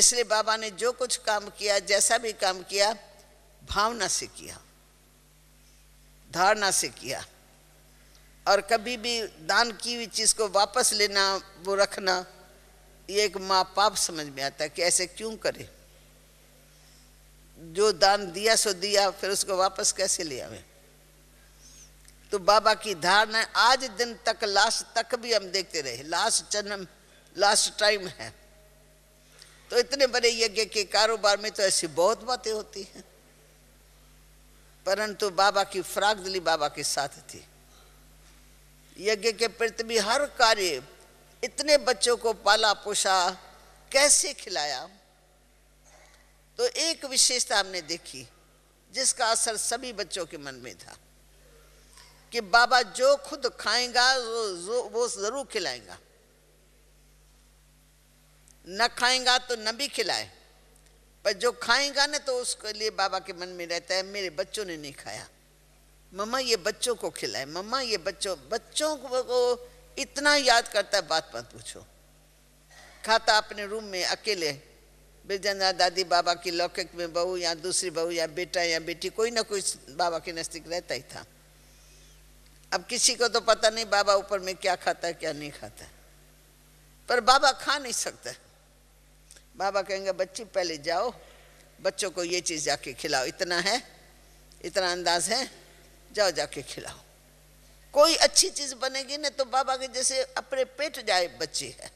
इसलिए बाबा ने जो कुछ काम किया जैसा भी काम किया भावना से किया धारणा से किया और कभी भी दान की हुई चीज़ को वापस लेना वो रखना ये एक माँ पाप समझ में आता है कि ऐसे क्यों करे जो दान दिया सो दिया फिर उसको वापस कैसे ले आवे तो बाबा की धारणा आज दिन तक लास्ट तक भी हम देखते रहे लास्ट जन्म लास्ट टाइम है तो इतने बड़े यज्ञ के कारोबार में तो ऐसी बहुत बातें होती हैं परंतु बाबा की दिली बाबा के साथ थी यज्ञ के प्रति भी हर कार्य इतने बच्चों को पाला पोषा कैसे खिलाया तो एक विशेषता हमने देखी जिसका असर सभी बच्चों के मन में था कि बाबा जो खुद खाएगा वो, वो, जरूर खिलाएगा न खाएगा तो न भी खिलाए पर जो खाएगा ना तो उसके लिए बाबा के मन में रहता है मेरे बच्चों ने नहीं खाया मम्मा ये बच्चों को खिलाए मम्मा ये बच्चों बच्चों को इतना याद करता है बात मत पूछो खाता अपने रूम में अकेले बिरजंदा दादी बाबा की लौकिक में बहू या दूसरी बहू या बेटा या बेटी कोई ना कोई बाबा के नज़दीक रहता ही था अब किसी को तो पता नहीं बाबा ऊपर में क्या खाता है क्या नहीं खाता है पर बाबा खा नहीं सकता बाबा कहेंगे बच्ची पहले जाओ बच्चों को ये चीज़ जाके खिलाओ इतना है इतना अंदाज है जाओ जाके खिलाओ कोई अच्छी चीज बनेगी ना तो बाबा के जैसे अपने पेट जाए बच्चे है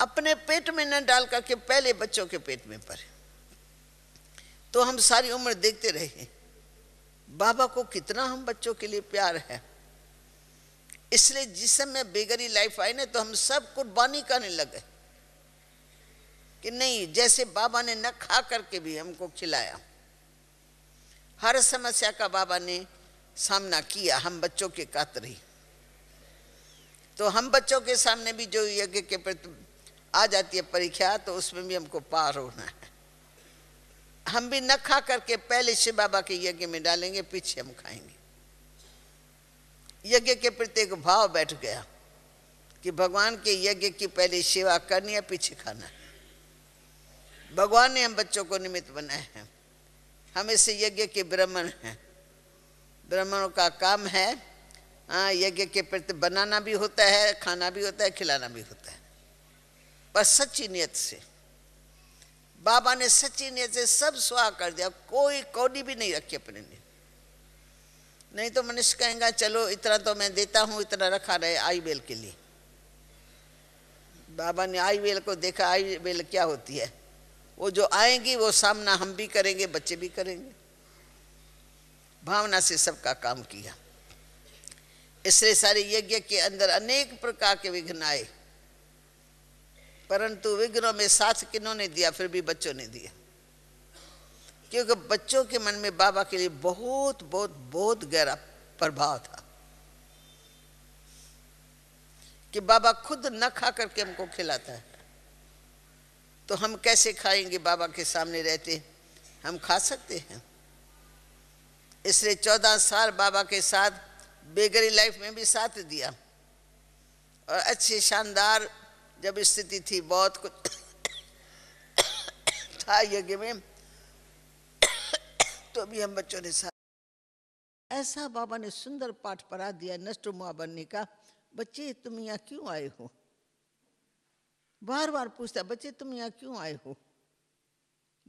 अपने पेट में न डाल करके पहले बच्चों के पेट में पड़े तो हम सारी उम्र देखते रहे बाबा को कितना हम बच्चों के लिए प्यार है इसलिए जिस समय बेगरी लाइफ आई ना तो हम सब कुर्बानी करने लगे कि नहीं जैसे बाबा ने न खा करके भी हमको खिलाया हर समस्या का बाबा ने सामना किया हम बच्चों के कातर ही तो हम बच्चों के सामने भी जो यज्ञ के प्रति आ जाती है परीक्षा तो उसमें भी हमको पार होना है हम भी न खा करके पहले शिव बाबा के यज्ञ में डालेंगे पीछे हम खाएंगे यज्ञ के प्रति एक भाव बैठ गया कि भगवान के यज्ञ की पहले सेवा करनी है पीछे खाना है भगवान ने हम बच्चों को निमित्त बनाए हैं हम इस यज्ञ के ब्राह्मण हैं ब्राह्मणों का काम है हाँ यज्ञ के प्रति बनाना भी होता है खाना भी होता है खिलाना भी होता है पर सच्ची नियत से बाबा ने सच्ची नियत से सब स्वाह कर दिया कोई कौडी भी नहीं रखी अपने लिए नहीं तो मनुष्य कहेगा चलो इतना तो मैं देता हूँ इतना रखा रहे आई बेल के लिए बाबा ने आई बेल को देखा आई बेल क्या होती है वो जो आएंगी वो सामना हम भी करेंगे बच्चे भी करेंगे भावना से सबका काम किया इसलिए सारे यज्ञ के अंदर अनेक प्रकार के विघ्न आए परंतु विघ्नों में साथ किन्हों ने दिया फिर भी बच्चों ने दिया क्योंकि बच्चों के मन में बाबा के लिए बहुत बहुत बहुत गहरा प्रभाव था कि बाबा खुद न खा करके हमको खिलाता है तो हम कैसे खाएंगे बाबा के सामने रहते हम खा सकते हैं इसलिए चौदह साल बाबा के साथ बेगरी लाइफ में भी साथ दिया और अच्छी शानदार जब स्थिति थी बहुत कुछ था यज्ञ में तो भी हम बच्चों ने साथ ऐसा बाबा ने सुंदर पाठ पढ़ा दिया नष्ट मुआ बनने का बच्चे तुम यहाँ क्यों आए हो बार बार पूछता बच्चे तुम यहाँ क्यों आए हो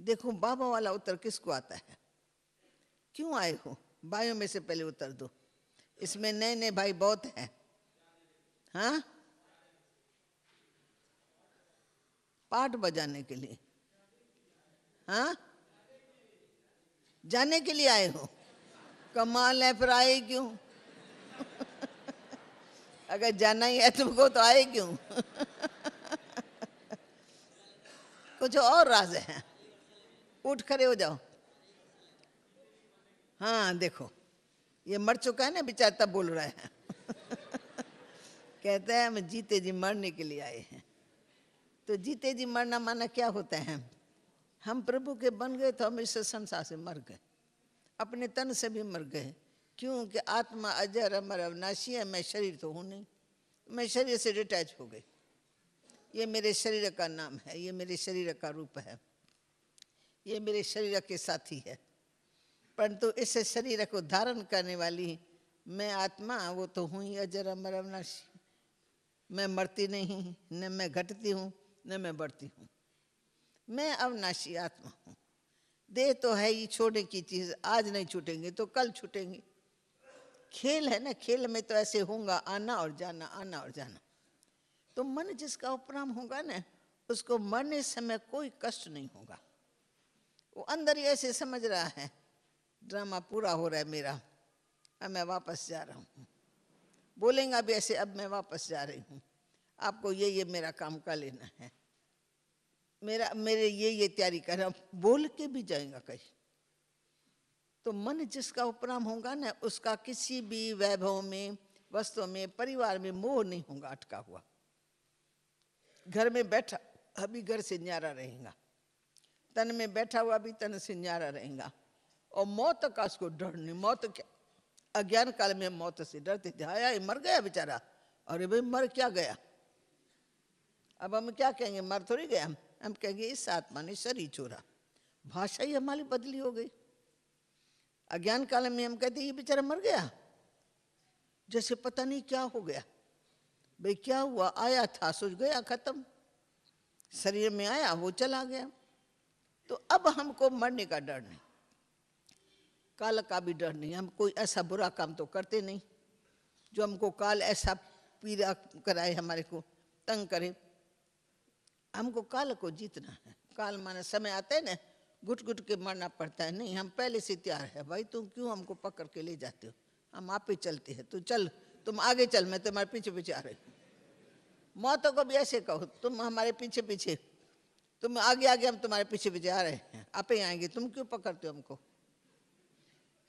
देखो बाबा वाला उत्तर किसको आता है क्यों आए हो भाई में से पहले उतर दो इसमें नए नए भाई बहुत हैं हाँ पार्ट बजाने के लिए हाँ जाने के लिए आए हो कमाल है फिर आए क्यों अगर जाना ही है तुमको तो आए क्यों कुछ और राज है उठ खड़े हो जाओ हाँ देखो ये मर चुका है ना बेचार तब बोल रहा है कहते हैं हम जीते जी मरने के लिए आए हैं तो जीते जी मरना माना क्या होता है हम प्रभु के बन गए तो हम इस संसार से मर गए अपने तन से भी मर गए क्योंकि आत्मा अजर अमर अविनाशी है मैं शरीर तो हूँ नहीं मैं शरीर से डिटैच हो गई ये मेरे शरीर का नाम है ये मेरे शरीर का रूप है ये मेरे शरीर के साथी है परंतु इस शरीर को धारण करने वाली मैं आत्मा वो तो हूँ ही अजर अमर अवनाशी मैं मरती नहीं न मैं घटती हूँ न मैं बढ़ती हूँ मैं अवनाशी आत्मा हूँ देह तो है ही छोड़ने की चीज़ आज नहीं छूटेंगे तो कल छूटेंगे खेल है ना खेल में तो ऐसे होगा आना और जाना आना और जाना तो मन जिसका उपराम होगा ना उसको मरने समय कोई कष्ट नहीं होगा वो अंदर ही ऐसे समझ रहा है ड्रामा पूरा हो रहा है मेरा अब मैं वापस जा रहा हूँ बोलेंगे अभी ऐसे अब मैं वापस जा रही हूँ आपको ये ये मेरा काम का लेना है मेरा मेरे ये ये तैयारी करना बोल के भी जाएंगा कहीं तो मन जिसका उपराम होगा ना उसका किसी भी वैभव में वस्तु में परिवार में मोह नहीं होगा अटका हुआ घर में बैठा अभी घर से न्यारा रहेगा तन में बैठा हुआ भी तन से न्यारा रहेगा और मौत का उसको डर नहीं मौत क्या अज्ञान काल में मौत से डरते थे आया ये मर गया बेचारा अरे भाई मर क्या गया अब हम क्या कहेंगे मर थोड़ी गया हम हम कहेंगे इस आत्मा ने शरीर चोरा भाषा ही हमारी बदली हो गई अज्ञान काल में हम कहते ये बेचारा मर गया जैसे पता नहीं क्या हो गया भाई क्या हुआ आया था सोच गया खत्म शरीर में आया वो चला गया तो अब हमको मरने का डर नहीं काल का भी डर नहीं हम कोई ऐसा बुरा काम तो करते नहीं जो हमको काल ऐसा पीड़ा कराए हमारे को तंग करे हमको काल को जीतना है काल माने समय आता है ना घुट घुट के मरना पड़ता है नहीं हम पहले से तैयार है भाई तुम क्यों हमको पकड़ के ले जाते हो हम आप ही चलते हैं तू तो चल तुम आगे चल मैं तुम्हारे पीछे पीछे आ रही मौतों को भी ऐसे कहो तुम हमारे पीछे पीछे तुम आगे आगे हम तुम्हारे पीछे पीछे आ रहे हैं आप ही आएंगे तुम क्यों पकड़ते हो हमको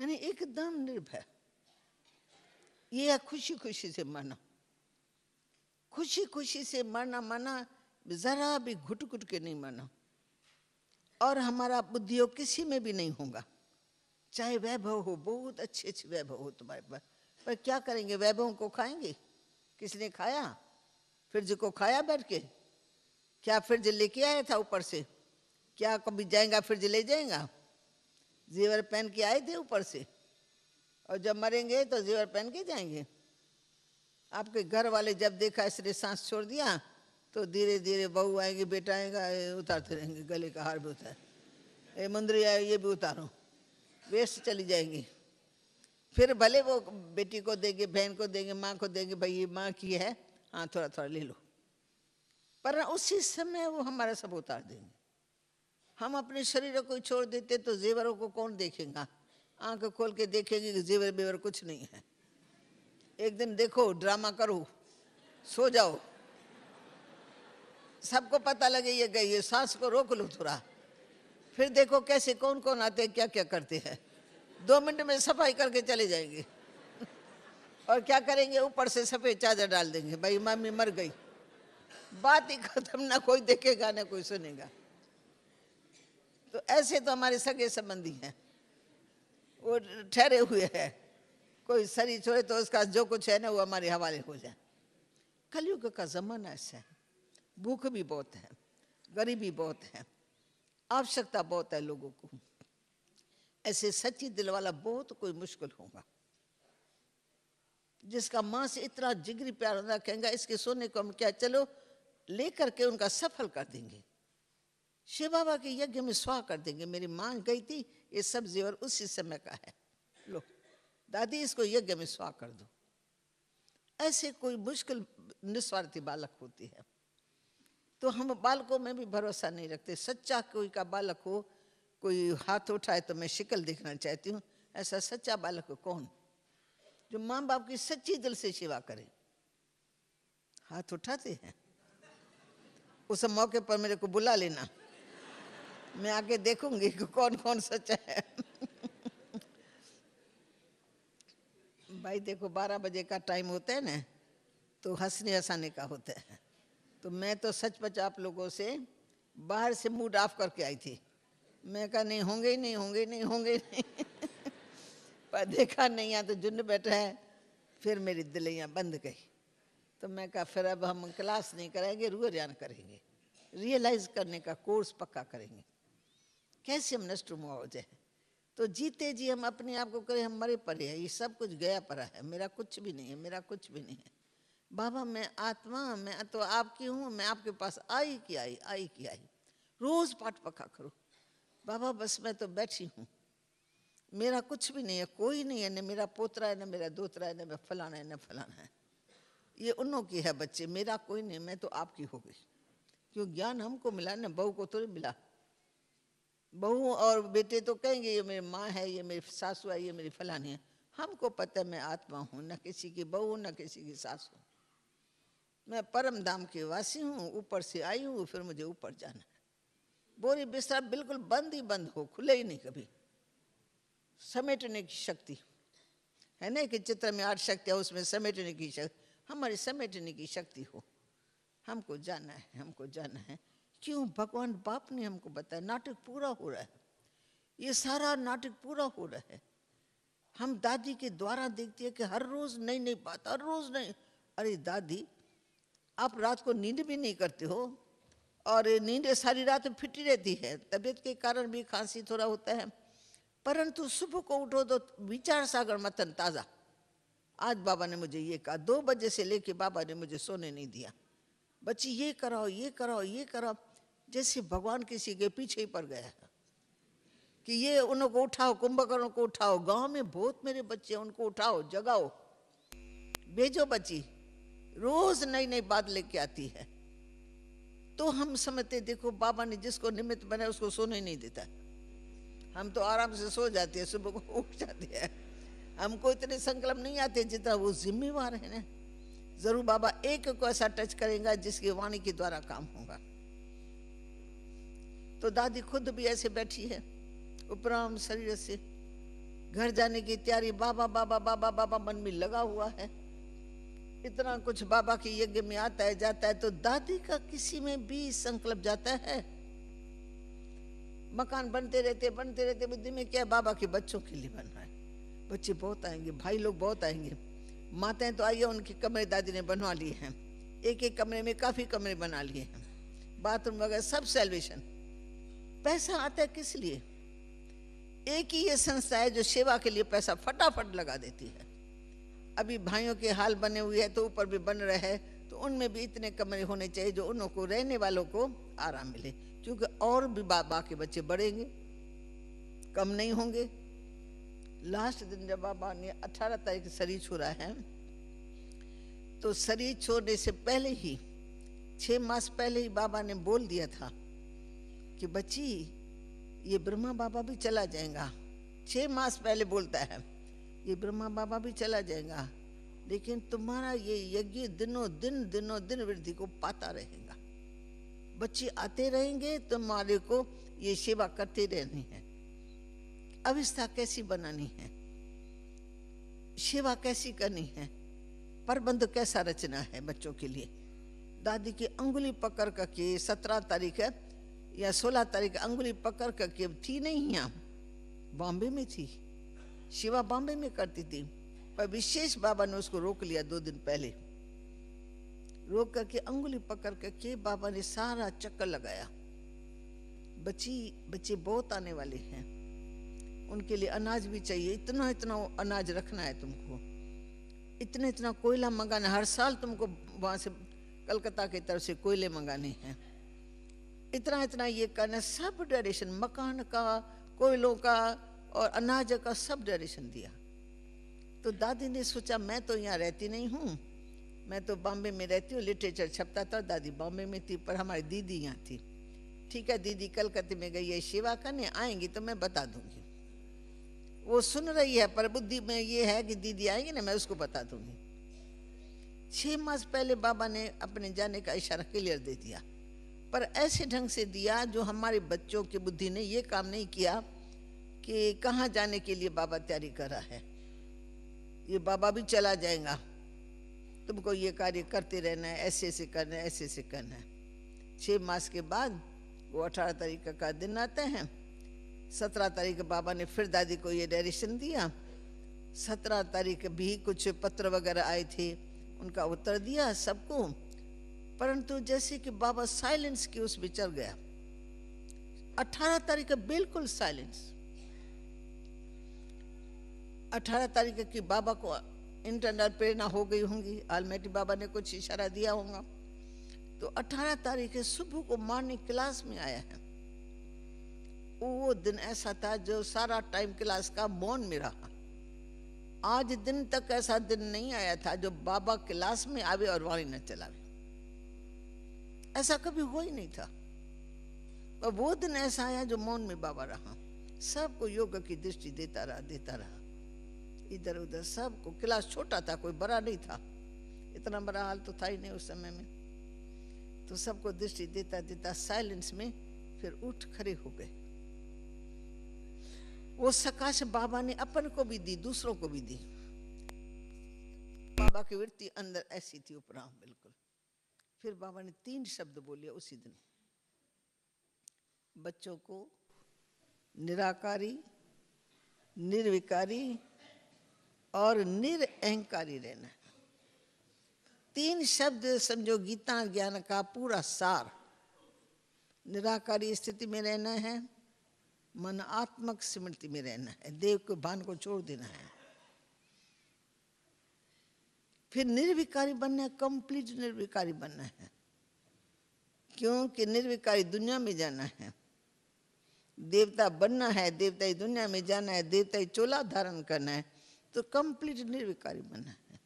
यानी एकदम निर्भय ये है खुशी खुशी से मरना खुशी खुशी से मरना मना जरा भी घुट घुट के नहीं मरना और हमारा बुद्धियों किसी में भी नहीं होगा चाहे वैभव हो बहुत अच्छे अच्छे वैभव हो तुम्हारे पास पर क्या करेंगे वैभवों को खाएंगे किसने खाया फिर को खाया बैठ के क्या फिर लेके आया था ऊपर से क्या कभी जाएगा फिर ले जाएगा जेवर पहन के आए थे ऊपर से और जब मरेंगे तो जेवर पहन के जाएंगे आपके घर वाले जब देखा इसने सांस छोड़ दिया तो धीरे धीरे बहू आएगी बेटा आएगा उतारते रहेंगे गले का हार भी उतार ये मुंदरी आए ये भी उतारो वेस्ट चली जाएंगी फिर भले वो बेटी को देंगे बहन को देंगे माँ को देंगे भाई ये माँ की है हाँ थोड़ा थोड़ा ले लो पर उसी समय वो हमारा सब उतार देंगे हम अपने शरीर को छोड़ देते तो जेवरों को कौन देखेगा आंख खोल के देखेंगे कि जेवर बेवर कुछ नहीं है एक दिन देखो ड्रामा करो सो जाओ सबको पता लगे ये गई ये सांस को रोक लो थोड़ा फिर देखो कैसे कौन कौन आते हैं क्या क्या करते हैं दो मिनट में सफाई करके चले जाएंगे और क्या करेंगे ऊपर से सफ़ेद चादर डाल देंगे भाई मम्मी मर गई बात ही खत्म ना कोई देखेगा ना कोई सुनेगा तो ऐसे तो हमारे सगे संबंधी हैं वो ठहरे हुए हैं कोई सरी छोड़े तो उसका जो कुछ है ना वो हमारे हवाले हो जाए कलयुग का ज़माना ऐसा है भूख भी बहुत है गरीबी बहुत है आवश्यकता बहुत है लोगों को ऐसे सच्ची दिल वाला बहुत कोई मुश्किल होगा जिसका माँ से इतना जिगरी प्यार होता कहेंगे इसके सोने को हम क्या चलो लेकर के उनका सफल कर देंगे शिव बाबा के यज्ञ में स्वाह कर देंगे मेरी माँ गई थी ये सब जेवर उसी समय का है लो दादी इसको यज्ञ में स्वाह कर दो ऐसे कोई मुश्किल निस्वार्थी बालक होती है तो हम बालकों में भी भरोसा नहीं रखते सच्चा कोई का बालक हो कोई हाथ उठाए तो मैं शिकल देखना चाहती हूँ ऐसा सच्चा बालक कौन जो माँ बाप की सच्ची दिल से सेवा करे हाथ उठाते हैं उस मौके पर मेरे को बुला लेना मैं आके देखूंगी कि कौन कौन सच है भाई देखो बारह बजे का टाइम होता है ना तो हंसने हंसाने का होता है तो मैं तो सच बच आप लोगों से बाहर से मूड ऑफ करके आई थी मैं कहा नहीं होंगे ही नहीं होंगे नहीं होंगे नहीं पर देखा नहीं यहाँ तो झुंड बैठा है फिर मेरी दिलैया बंद गई तो मैं कहा फिर अब हम क्लास नहीं करेंगे रियान करेंगे रियलाइज करने का कोर्स पक्का करेंगे कैसे हम नष्ट मुआ हो जाए तो जीते जी हम अपने आप को करें हम मरे पड़े हैं ये सब कुछ गया पड़ा है मेरा कुछ भी नहीं है मेरा कुछ भी नहीं है बाबा मैं आत्मा मैं तो आपकी हूँ मैं आपके पास आई कि आई आई कि आई रोज पाठ पका करो बाबा बस मैं तो बैठी हूँ मेरा कुछ भी नहीं है कोई नहीं है न मेरा पोतरा है न मेरा दोतरा है न मेरा फलाना है न फलाना है ये उनों की है बच्चे मेरा कोई नहीं मैं तो आपकी हो गई क्यों ज्ञान हमको मिला न बहू को तो नहीं मिला बहू और बेटे तो कहेंगे ये मेरी माँ है ये मेरी सासू है ये मेरी फलानी है हमको पता है मैं आत्मा हूँ न किसी की बहू न किसी की सासू मैं परम धाम की वासी हूँ ऊपर से आई हूँ फिर मुझे ऊपर जाना है बोरी बिस्तरा बिल्कुल बंद ही बंद हो खुले ही नहीं कभी समेटने की शक्ति है ना कि चित्र में आठ शक्ति है उसमें समेटने की शक्ति हमारी समेटने की शक्ति हो हमको जाना है हमको जाना है क्यों भगवान बाप ने हमको बताया नाटक पूरा हो रहा है ये सारा नाटक पूरा हो रहा है हम दादी के द्वारा देखते हैं कि हर रोज नई नई बात हर रोज नई अरे दादी आप रात को नींद भी नहीं करते हो और नींद सारी रात फिटी रहती है तबीयत के कारण भी खांसी थोड़ा होता है परंतु सुबह को उठो तो विचार सागर मतन ताज़ा आज बाबा ने मुझे ये कहा दो बजे से लेके बाबा ने मुझे सोने नहीं दिया बच्ची ये कराओ ये कराओ ये कराओ जैसे भगवान किसी के पीछे ही पड़ गया कि ये उनको उठाओ कुंभकर्ण को उठाओ गांव में बहुत मेरे बच्चे उनको उठाओ जगाओ भेजो बच्ची रोज नई नई बात लेके आती है तो हम समझते देखो बाबा ने जिसको निमित्त बनाया उसको सोने नहीं देता हम तो आराम से सो जाते हैं सुबह को उठ जाते हैं हमको इतने संकल्प नहीं आते जितना वो जिम्मेवार है ना जरूर बाबा एक को ऐसा टच करेगा जिसकी वाणी के द्वारा काम होगा तो दादी खुद भी ऐसे बैठी है उपराम शरीर से घर जाने की तैयारी बाबा बाबा बाबा बाबा मन में लगा हुआ है इतना कुछ बाबा के यज्ञ में आता है जाता है तो दादी का किसी में भी संकल्प जाता है मकान बनते रहते बनते रहते बुद्धि में क्या बाबा के बच्चों के लिए बनना है बच्चे बहुत आएंगे भाई लोग बहुत आएंगे माताएं तो आई है उनके कमरे दादी ने बनवा लिए हैं एक एक कमरे में काफ़ी कमरे बना लिए हैं बाथरूम वगैरह सब सेलिब्रेशन पैसा आता है किस लिए एक ही ये संस्था है जो सेवा के लिए पैसा फटाफट लगा देती है अभी भाइयों के हाल बने हुए है तो ऊपर भी बन रहे हैं तो उनमें भी इतने कमरे होने चाहिए जो उन को रहने वालों को आराम मिले क्योंकि और भी बाबा के बच्चे बढ़ेंगे कम नहीं होंगे लास्ट दिन जब बाबा ने 18 तारीख शरीर छोड़ा है तो शरीर छोड़ने से पहले ही छः मास पहले ही बाबा ने बोल दिया था कि बच्ची ये ब्रह्मा बाबा भी चला जाएगा छः मास पहले बोलता है ये ब्रह्मा बाबा भी चला जाएगा लेकिन तुम्हारा ये यज्ञ दिनों दिन दिनों दिन वृद्धि को पाता रहेगा बच्चे आते रहेंगे तुम्हारे को ये सेवा करते रहनी है अवस्था कैसी बनानी है सेवा कैसी करनी है प्रबंध कैसा रचना है बच्चों के लिए दादी की अंगुली पकड़ करके सत्रह तारीख है या सोलह तारीख अंगुली पकड़ कर के थी नहीं यहाँ बॉम्बे में थी शिवा बॉम्बे में करती थी पर विशेष बाबा ने उसको रोक लिया दो दिन पहले रोक करके अंगुली पकड़ करके बाबा ने सारा चक्कर लगाया बच्ची बच्चे बहुत आने वाले हैं उनके लिए अनाज भी चाहिए इतना इतना अनाज रखना है तुमको इतना इतना कोयला मंगाना हर साल तुमको वहां से कलकत्ता की तरफ से कोयले मंगाने हैं इतना इतना ये करना सब डायरेक्शन मकान का कोयलों का और अनाज का सब डायरेक्शन दिया तो दादी ने सोचा मैं तो यहाँ रहती नहीं हूँ मैं तो बॉम्बे में रहती हूँ लिटरेचर छपता था दादी बॉम्बे में थी पर हमारी दीदी यहाँ थी ठीक है दीदी कलकत्ते में गई है सेवा करने आएंगी तो मैं बता दूंगी वो सुन रही है पर बुद्धि में ये है कि दीदी आएंगी ना मैं उसको बता दूंगी छह मास पहले बाबा ने अपने जाने का इशारा क्लियर दे दिया पर ऐसे ढंग से दिया जो हमारे बच्चों की बुद्धि ने ये काम नहीं किया कि कहाँ जाने के लिए बाबा तैयारी कर रहा है ये बाबा भी चला जाएगा तुमको ये कार्य करते रहना है ऐसे ऐसे करना है ऐसे ऐसे करना है छः मास के बाद वो अठारह तारीख का दिन आते हैं सत्रह तारीख बाबा ने फिर दादी को ये डायरेक्शन दिया सत्रह तारीख भी कुछ पत्र वगैरह आए थे उनका उत्तर दिया सबको परंतु जैसे कि बाबा साइलेंस की उस विचर गया 18 तारीख का बिल्कुल साइलेंस 18 तारीख की बाबा को इंटरनल प्रेरणा हो गई होंगी आलमेटी बाबा ने कुछ इशारा दिया होगा तो 18 तारीख के सुबह को मॉर्निंग क्लास में आया है वो दिन ऐसा था जो सारा टाइम क्लास का मौन में रहा आज दिन तक ऐसा दिन नहीं आया था जो बाबा क्लास में आवे और वाणी न चलावे ऐसा कभी हो ही नहीं था और वो दिन ऐसा आया जो मौन में बाबा रहा सबको योग की दृष्टि देता रहा देता रहा इधर उधर सबको क्लास छोटा था कोई बड़ा नहीं था इतना बड़ा हाल तो था ही नहीं उस समय में तो सबको दृष्टि देता देता साइलेंस में फिर उठ खड़े हो गए वो सकाश बाबा ने अपन को भी दी दूसरों को भी दी बाबा की वृत्ति अंदर ऐसी थी उपराम बिल्कुल फिर बाबा ने तीन शब्द बोले उसी दिन बच्चों को निराकारी निर्विकारी और निरअहकारी रहना तीन शब्द समझो गीता ज्ञान का पूरा सार निराकारी स्थिति में रहना है मन आत्मक स्मृति में रहना है देव के भान को छोड़ देना है फिर निर्विकारी बनना है कंप्लीट निर्विकारी बनना है क्योंकि निर्विकारी दुनिया में जाना है देवता बनना है देवता ही दुनिया में जाना है देवता ही चोला धारण करना है तो कंप्लीट निर्विकारी बनना है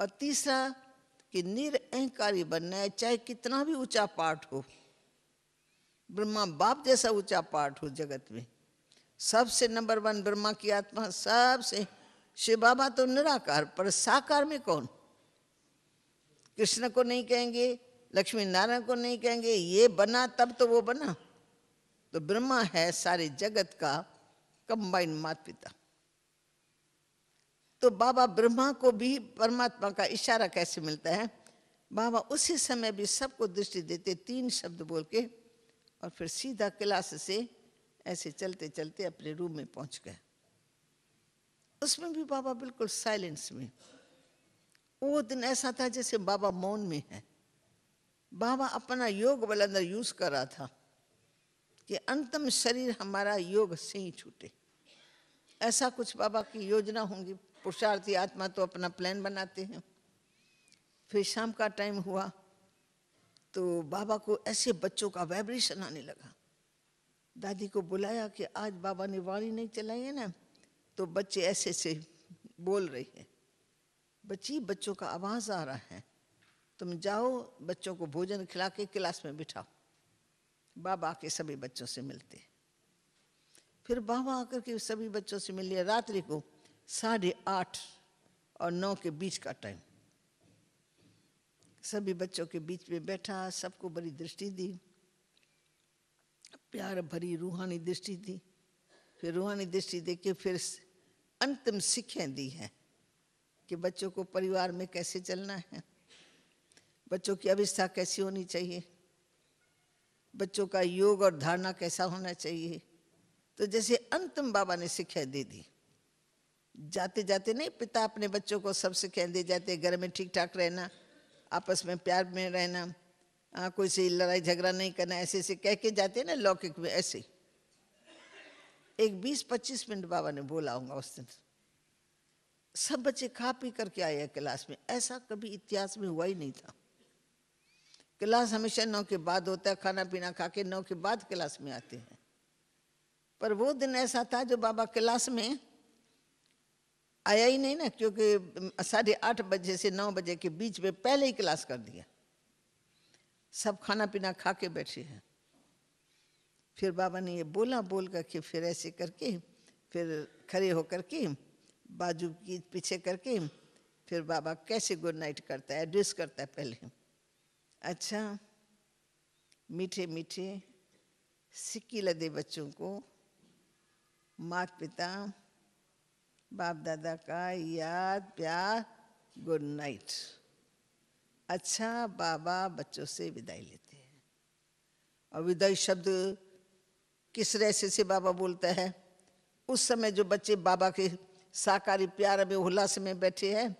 और तीसरा कि निरअहकारी बनना है चाहे कितना भी ऊंचा पाठ हो ब्रह्मा बाप जैसा ऊंचा पाठ हो जगत में सबसे नंबर वन ब्रह्मा की आत्मा सबसे शिव बाबा तो निराकार पर साकार में कौन कृष्ण को नहीं कहेंगे लक्ष्मी नारायण को नहीं कहेंगे ये बना तब तो वो बना तो ब्रह्मा है सारे जगत का कंबाइंड मात पिता तो बाबा ब्रह्मा को भी परमात्मा का इशारा कैसे मिलता है बाबा उसी समय भी सबको दृष्टि देते तीन शब्द बोल के और फिर सीधा क्लास से ऐसे चलते चलते अपने रूम में पहुंच गए उसमें भी बाबा बिल्कुल साइलेंस में वो दिन ऐसा था जैसे बाबा मौन में है बाबा अपना योग बल अंदर यूज कर रहा था कि अंतम शरीर हमारा योग से ही छूटे ऐसा कुछ बाबा की योजना होंगी पुरुषार्थी आत्मा तो अपना प्लान बनाते हैं फिर शाम का टाइम हुआ तो बाबा को ऐसे बच्चों का वाइब्रेशन आने लगा दादी को बुलाया कि आज बाबा ने वाणी नहीं चलाई है ना तो बच्चे ऐसे ऐसे बोल रहे हैं बच्ची बच्चों का आवाज़ आ रहा है तुम जाओ बच्चों को भोजन खिला के क्लास में बिठाओ बाबा आके सभी बच्चों से मिलते फिर बाबा आकर के सभी बच्चों से मिल लिया रात्रि को साढ़े आठ और नौ के बीच का टाइम सभी बच्चों के बीच में बैठा सबको बड़ी दृष्टि दी प्यार भरी रूहानी दृष्टि दी फिर रूहानी दृष्टि दे के फिर अंतिम सीखें दी हैं कि बच्चों को परिवार में कैसे चलना है बच्चों की अवस्था कैसी होनी चाहिए बच्चों का योग और धारणा कैसा होना चाहिए तो जैसे अंतिम बाबा ने शिक्षा दे दी जाते जाते नहीं पिता अपने बच्चों को सब शिक्षा दे जाते घर में ठीक ठाक रहना आपस में प्यार में रहना आ, कोई से लड़ाई झगड़ा नहीं करना ऐसे ऐसे कह के जाते ना लौकिक में ऐसे एक 20-25 मिनट बाबा ने बोला होगा उस दिन सब बच्चे खा पी करके आए हैं क्लास में ऐसा कभी इतिहास में हुआ ही नहीं था क्लास हमेशा नौ के बाद होता है खाना पीना खा के नौ के बाद क्लास में आते हैं पर वो दिन ऐसा था जो बाबा क्लास में आया ही नहीं ना क्योंकि साढ़े आठ बजे से नौ बजे के बीच में पहले ही क्लास कर दिया सब खाना पीना खा के बैठे हैं फिर बाबा ने ये बोला बोल कर के फिर ऐसे करके फिर खड़े होकर के बाजू की पीछे करके फिर बाबा कैसे गुड नाइट करता है एड्रेस करता है पहले अच्छा मीठे मीठे सिक्की लदे बच्चों को माता पिता बाप दादा का याद प्यार गुड नाइट अच्छा बाबा बच्चों से विदाई लेते हैं और विदाई शब्द किस रहस्य से बाबा बोलता है उस समय जो बच्चे बाबा के साकारी प्यार में उल्लास में बैठे हैं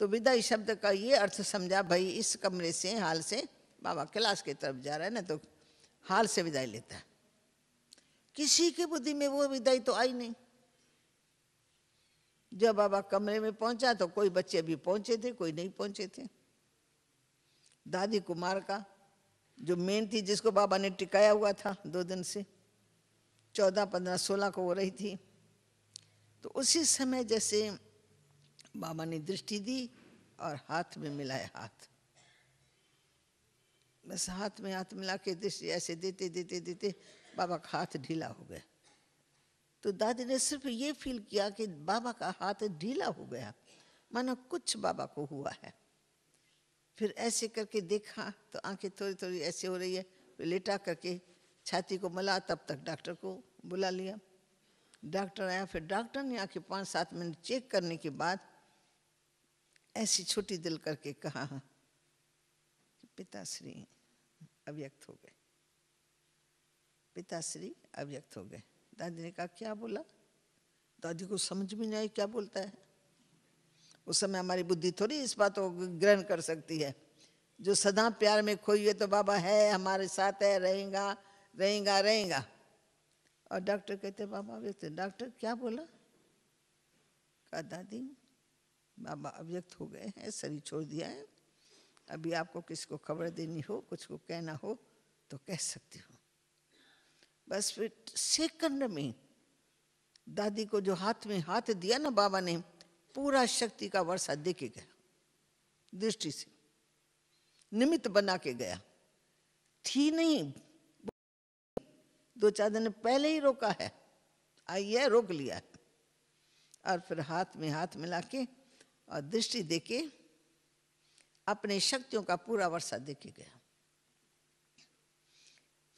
तो विदाई शब्द का ये अर्थ समझा भाई इस कमरे से हाल से बाबा कैलाश की तरफ जा रहा है ना तो हाल से विदाई लेता है किसी की बुद्धि में वो विदाई तो आई नहीं जब बाबा कमरे में पहुंचा तो कोई बच्चे अभी पहुंचे थे कोई नहीं पहुंचे थे दादी कुमार का जो मेन थी जिसको बाबा ने टिकाया हुआ था दो दिन से चौदह पंद्रह सोलह को हो रही थी तो उसी समय जैसे बाबा ने दृष्टि दी और हाथ में मिलाए हाथ बस हाथ में हाथ मिला के दृष्टि ऐसे देते देते देते बाबा का हाथ ढीला हो गया तो दादी ने सिर्फ ये फील किया कि बाबा का हाथ ढीला हो गया मानो कुछ बाबा को हुआ है फिर ऐसे करके देखा तो आंखें थोड़ी थोड़ी ऐसे हो रही है लेटा करके छाती को मिला तब तक डॉक्टर को बुला लिया डॉक्टर आया फिर डॉक्टर ने आके पाँच सात मिनट चेक करने के बाद ऐसी छोटी दिल करके कहा कि पिताश्री अव्यक्त हो गए पिताश्री अव्यक्त हो गए दादी ने कहा क्या बोला दादी को समझ भी नहीं आई क्या बोलता है उस समय हमारी बुद्धि थोड़ी इस बात को ग्रहण कर सकती है जो सदा प्यार में खोई है तो बाबा है हमारे साथ है रहेगा रहेगा रहेगा और डॉक्टर कहते बाबा व्यक्त डॉक्टर क्या बोला कहा दादी बाबा अव्यक्त हो गए हैं शरीर छोड़ दिया है अभी आपको किसी को खबर देनी हो कुछ को कहना हो तो कह सकती हो बस फिर सेकंड में दादी को जो हाथ में हाथ दिया ना बाबा ने पूरा शक्ति का वर्षा दे के गया दृष्टि से निमित्त बना के गया थी नहीं दो चार दिन पहले ही रोका है आइए रोक लिया है और फिर हाथ में हाथ मिला के और दृष्टि दे के अपने शक्तियों का पूरा वर्षा देखे गया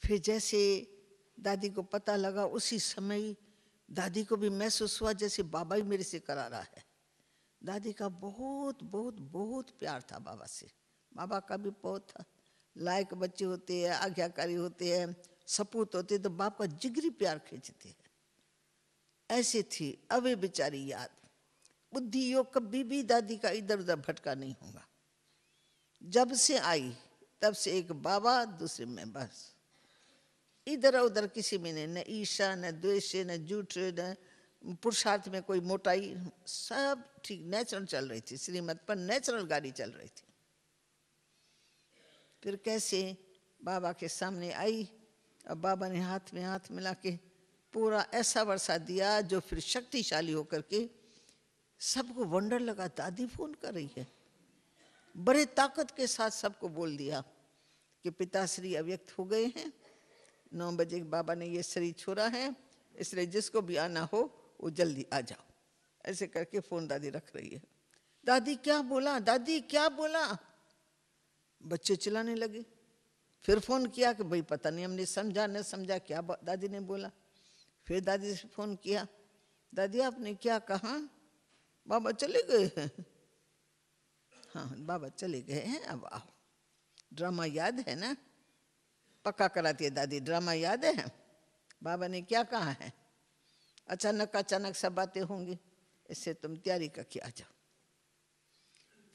फिर जैसे दादी को पता लगा उसी समय दादी को भी महसूस हुआ जैसे बाबा ही मेरे से करा रहा है दादी का बहुत बहुत बहुत प्यार था बाबा से बाबा का भी बहुत था लायक बच्चे होते हैं आज्ञाकारी होते हैं सपूत होते तो बाप का जिगरी प्यार खींचते ऐसे थी अवे बेचारी याद बुद्धि योग कभी भी दादी का इधर उधर भटका नहीं होगा जब से आई तब से एक बाबा दूसरे में बस इधर उधर किसी में नहीं न ईशा न द्वेष न जूठ न पुरुषार्थ में कोई मोटाई सब ठीक नेचुरल चल रही थी श्रीमत पर नेचुरल गाड़ी चल रही थी फिर कैसे बाबा के सामने आई अब बाबा ने हाथ में हाथ मिला के पूरा ऐसा वर्षा दिया जो फिर शक्तिशाली होकर के सबको वंडर लगा दादी फोन कर रही है बड़े ताकत के साथ सबको बोल दिया कि पिताश्री अव्यक्त हो गए हैं नौ बजे बाबा ने ये शरीर छोड़ा है इसलिए जिसको भी आना हो वो जल्दी आ जाओ ऐसे करके फोन दादी रख रही है दादी क्या बोला दादी क्या बोला बच्चे चिल्लाने लगे फिर फोन किया कि भाई पता नहीं हमने समझा न समझा क्या दादी ने बोला फिर दादी से फोन किया दादी आपने क्या कहा बाबा चले गए हैं हाँ बाबा चले गए हैं अब आओ ड्रामा याद है ना पक्का कराती है दादी ड्रामा याद है बाबा ने क्या कहा है अचानक अचानक सब बातें होंगी इससे तुम तैयारी करके आ जाओ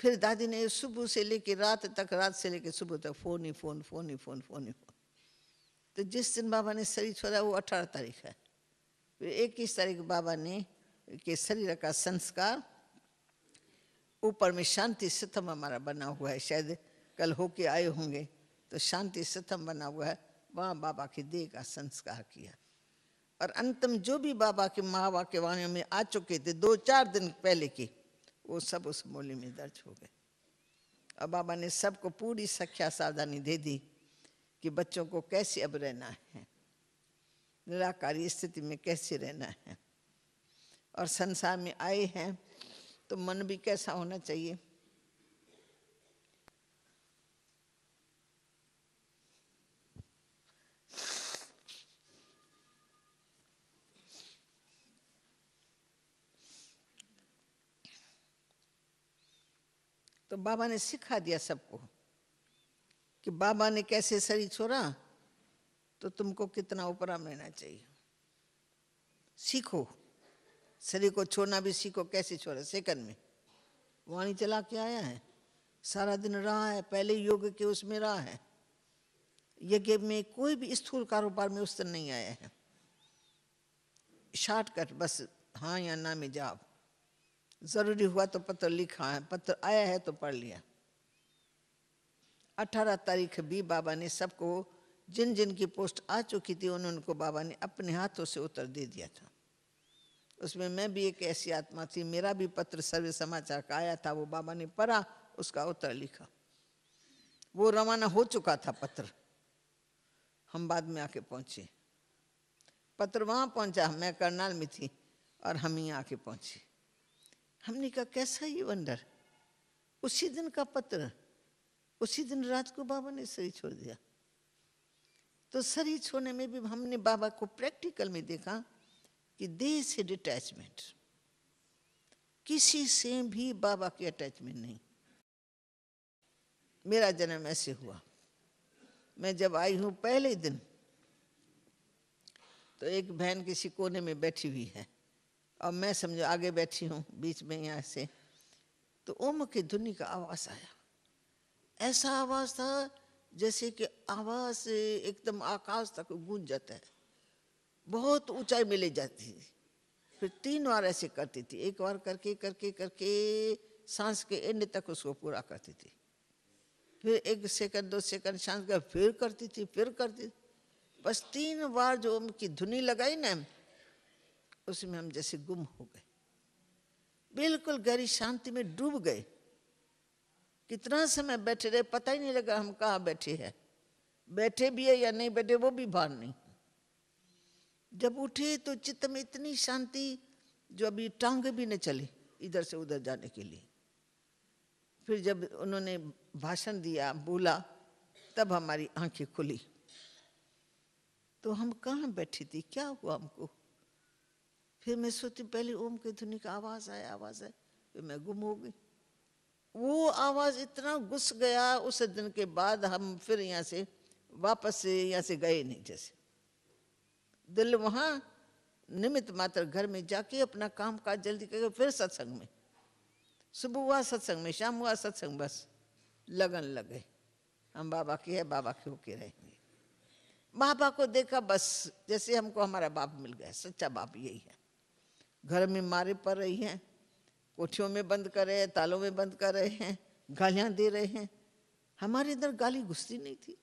फिर दादी ने सुबह से लेके रात तक रात से लेके सुबह तक फोन ही फोन फोन ही फोन फोन ही फोन तो जिस दिन बाबा ने शरीर छोड़ा वो अठारह तारीख है फिर इक्कीस तारीख बाबा ने के शरीर का संस्कार ऊपर में शांति स्थम हमारा बना हुआ है शायद कल होके आए होंगे तो शांति स्थम बना हुआ है वहाँ बाबा की देह का संस्कार किया और अंतम जो भी बाबा के माँ के वाणियों में आ चुके थे दो चार दिन पहले की वो सब उस मोली में दर्ज हो गए अब बाबा ने सबको पूरी सख्या सावधानी दे दी कि बच्चों को कैसे अब रहना है निराकारी स्थिति में कैसे रहना है और संसार में आए हैं तो मन भी कैसा होना चाहिए तो बाबा ने सिखा दिया सबको कि बाबा ने कैसे सरी छोड़ा तो तुमको कितना उपराम लेना चाहिए सीखो शरीर को छोड़ना भी सीखो कैसे छोड़ा सेकंड में वाणी चला के आया है सारा दिन रहा है पहले योग के उसमें रहा है यज्ञ में कोई भी स्थूल कारोबार में उस दिन नहीं आया है शॉर्टकट बस हाँ या ना में जाओ जरूरी हुआ तो पत्र लिखा है पत्र आया है तो पढ़ लिया अठारह तारीख भी बाबा ने सबको जिन जिन की पोस्ट आ चुकी थी उन उनको बाबा ने अपने हाथों से उत्तर दे दिया था उसमें मैं भी एक ऐसी आत्मा थी मेरा भी पत्र सर्व समाचार का आया था वो बाबा ने पढ़ा उसका उत्तर लिखा वो रवाना हो चुका था पत्र हम बाद में आके पहुंचे पत्र वहां पहुंचा मैं करनाल में थी और हम ही आके पहुंचे हमने कहा कैसा ये वंडर उसी दिन का पत्र उसी दिन रात को बाबा ने शरीर छोड़ दिया तो शरीर छोड़ने में भी हमने बाबा को प्रैक्टिकल में देखा कि देह से डिटैचमेंट किसी से भी बाबा की अटैचमेंट नहीं मेरा जन्म ऐसे हुआ मैं जब आई हूँ पहले दिन तो एक बहन किसी कोने में बैठी हुई है और मैं समझो आगे बैठी हूँ बीच में यहाँ से तो ओम की धुनी का आवाज़ आया ऐसा आवाज़ था जैसे कि आवाज़ एकदम आकाश तक गूंज जाता है बहुत ऊंचाई में ले जाती थी फिर तीन बार ऐसे करती थी एक बार करके करके करके सांस के एंड तक उसको पूरा करती थी फिर एक सेकंड दो सेकंड सांस का फिर करती थी फिर करती थी बस तीन बार जो ओम की धुनी लगाई ना उसमें हम जैसे गुम हो गए बिल्कुल गहरी शांति में डूब गए कितना समय बैठे रहे पता ही नहीं लगा हम कहाँ बैठे हैं बैठे भी है या नहीं बैठे वो भी भान नहीं जब उठे तो चित्त में इतनी शांति जो अभी टांग भी न चली इधर से उधर जाने के लिए फिर जब उन्होंने भाषण दिया बोला तब हमारी आंखें खुली तो हम कहाँ बैठी थी क्या हुआ हमको फिर मैं सोती पहले ओम की धुनी का आवाज़ आया आवाज़ है फिर मैं गुम हो गई वो आवाज़ इतना घुस गया उस दिन के बाद हम फिर यहाँ से वापस से यहाँ से गए नहीं जैसे दिल वहां निमित मात्र घर में जाके अपना काम काज जल्दी करके फिर सत्संग में सुबह हुआ सत्संग में शाम हुआ सत्संग बस लगन लग गए हम बाबा के है बाबा के होके रहेंगे बाबा को देखा बस जैसे हमको हमारा बाप मिल गया सच्चा बाप यही है घर में मारे पड़ रही हैं कोठियों में बंद कर रहे हैं तालों में बंद कर रहे हैं गालियां दे रहे हैं हमारे अंदर गाली घुसती नहीं थी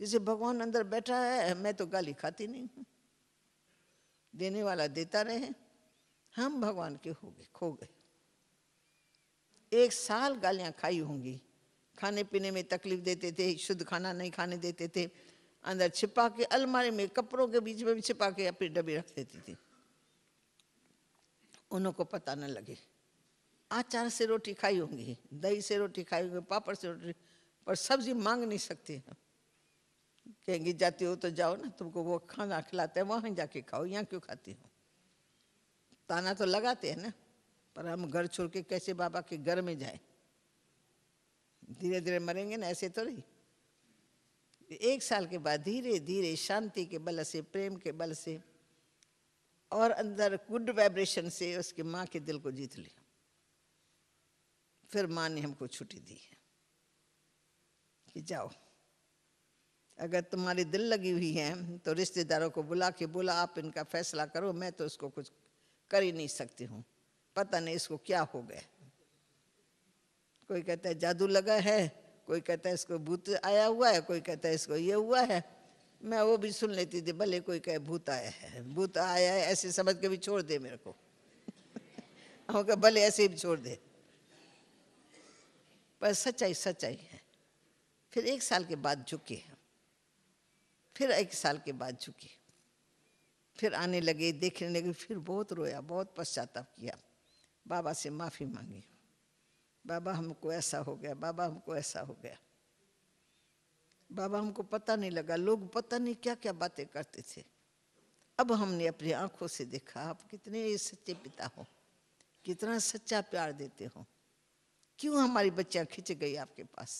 जैसे भगवान अंदर बैठा है मैं तो गाली खाती नहीं हूँ देने वाला देता रहे हम भगवान के हो गए खो गए एक साल गालियाँ खाई होंगी खाने पीने में तकलीफ देते थे शुद्ध खाना नहीं खाने देते थे अंदर छिपा के अलमारी में कपड़ों के बीच में भी छिपा के अपनी डबी रख देती थी उनको पता न लगे आचार से रोटी खाई होंगी दही से रोटी खाई होगी पापड़ से रोटी पर सब्जी मांग नहीं सकते हम कहेंगी जाती हो तो जाओ ना तुमको वो खाना खिलाते हैं वहाँ जाके खाओ यहाँ क्यों खाती हो ताना तो लगाते हैं ना पर हम घर छोड़ के कैसे बाबा के घर में जाए धीरे धीरे मरेंगे ना ऐसे तो नहीं एक साल के बाद धीरे धीरे शांति के बल से प्रेम के बल से और अंदर गुड वाइब्रेशन से उसके माँ के दिल को जीत लिया फिर माँ ने हमको छुट्टी दी है कि जाओ अगर तुम्हारी दिल लगी हुई है तो रिश्तेदारों को बुला के बोला आप इनका फैसला करो मैं तो इसको कुछ कर ही नहीं सकती हूँ पता नहीं इसको क्या हो गया कोई कहता है जादू लगा है कोई कहता है इसको भूत आया हुआ है कोई कहता है इसको ये हुआ है मैं वो भी सुन लेती थी भले कोई कहे भूत आया है भूत आया है ऐसे समझ के भी छोड़ दे मेरे को हम भले ऐसे ही छोड़ दे पर सच्चाई सच्चाई है फिर एक साल के बाद झुके हम फिर एक साल के बाद झुके फिर आने लगे देखने लगे फिर बहुत रोया बहुत पश्चाताप किया बाबा से माफ़ी मांगी बाबा हमको ऐसा हो गया बाबा हमको ऐसा हो गया बाबा हमको पता नहीं लगा लोग पता नहीं क्या क्या बातें करते थे अब हमने अपनी आंखों से देखा आप कितने सच्चे पिता हो कितना सच्चा प्यार देते हो क्यों हमारी बच्चियां खिंच गई आपके पास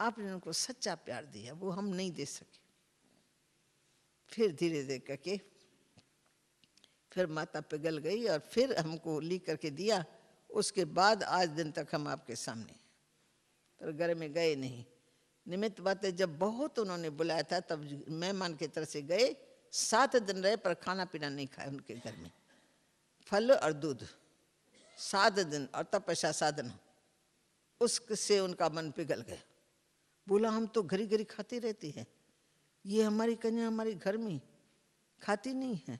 आपने उनको सच्चा प्यार दिया वो हम नहीं दे सके फिर धीरे धीरे करके फिर माता पिघल गई और फिर हमको ली करके दिया उसके बाद आज दिन तक हम आपके सामने पर घर में गए नहीं निमित्त बातें जब बहुत उन्होंने बुलाया था तब मेहमान की तरफ से गए सात दिन रहे पर खाना पीना नहीं खाया उनके घर में फल और दूध सात दिन और तपस्या साधन उससे उनका मन पिघल गया बोला हम तो घरी घरी खाती रहती है ये हमारी कन्या हमारे घर में खाती नहीं है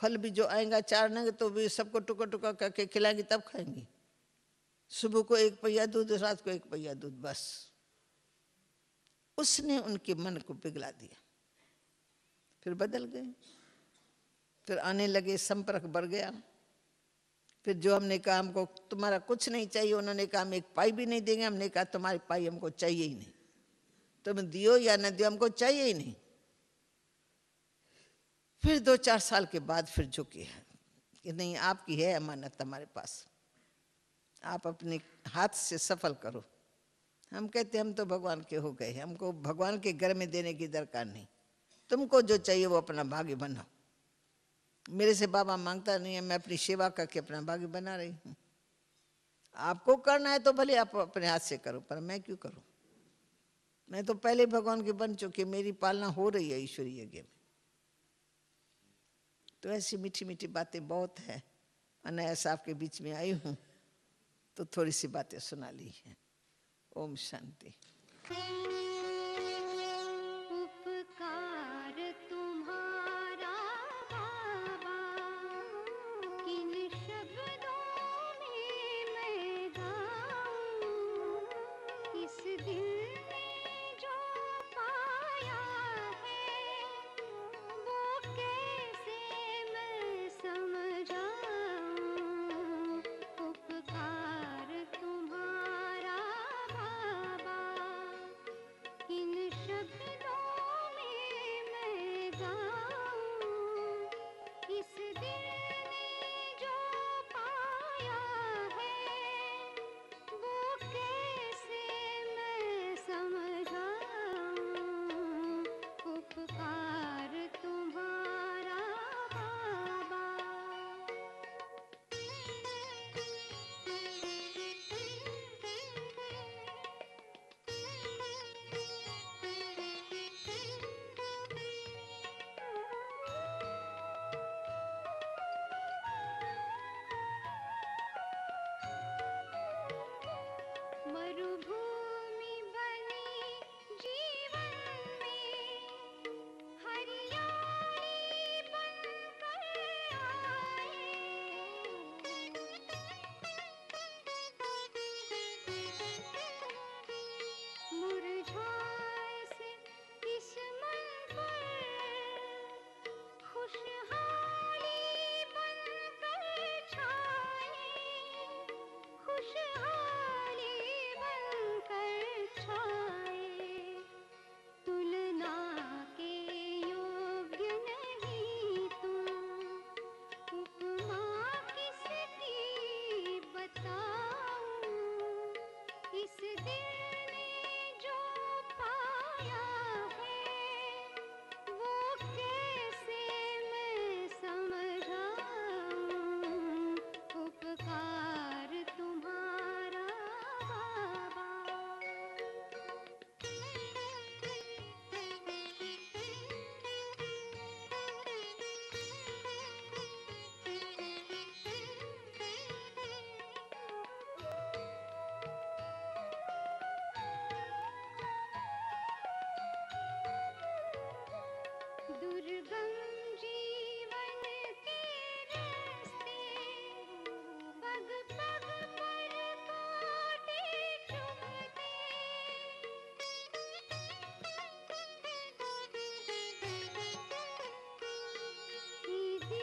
फल भी जो आएगा चार चारनेंगे तो भी सबको टुका टुका करके खिलाएंगी तब खाएंगी सुबह को एक पहिया दूध रात को एक पहिया दूध बस उसने उनके मन को पिघला दिया फिर बदल गए फिर आने लगे संपर्क बढ़ गया फिर जो हमने कहा हमको तुम्हारा कुछ नहीं चाहिए उन्होंने कहा हम एक पाई भी नहीं देंगे हमने कहा तुम्हारी पाई हमको चाहिए ही नहीं तुम दियो या न दियो हमको चाहिए ही नहीं फिर दो चार साल के बाद फिर झुके है कि नहीं आपकी है अमानत हमारे पास आप अपने हाथ से सफल करो हम कहते हम तो भगवान के हो गए हमको भगवान के घर में देने की दरकार नहीं तुमको जो चाहिए वो अपना भाग्य बनाओ मेरे से बाबा मांगता नहीं है मैं अपनी सेवा करके अपना भाग्य बना रही हूँ आपको करना है तो भले आप अपने हाथ से करो पर मैं क्यों करूँ मैं तो पहले भगवान की बन चुकी मेरी पालना हो रही है ईश्वरीय यज्ञ में तो ऐसी मीठी मीठी बातें बहुत है मैं नया साहब के बीच में आई हूँ तो थोड़ी सी बातें सुना ली हैं ओम शांति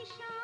दिशा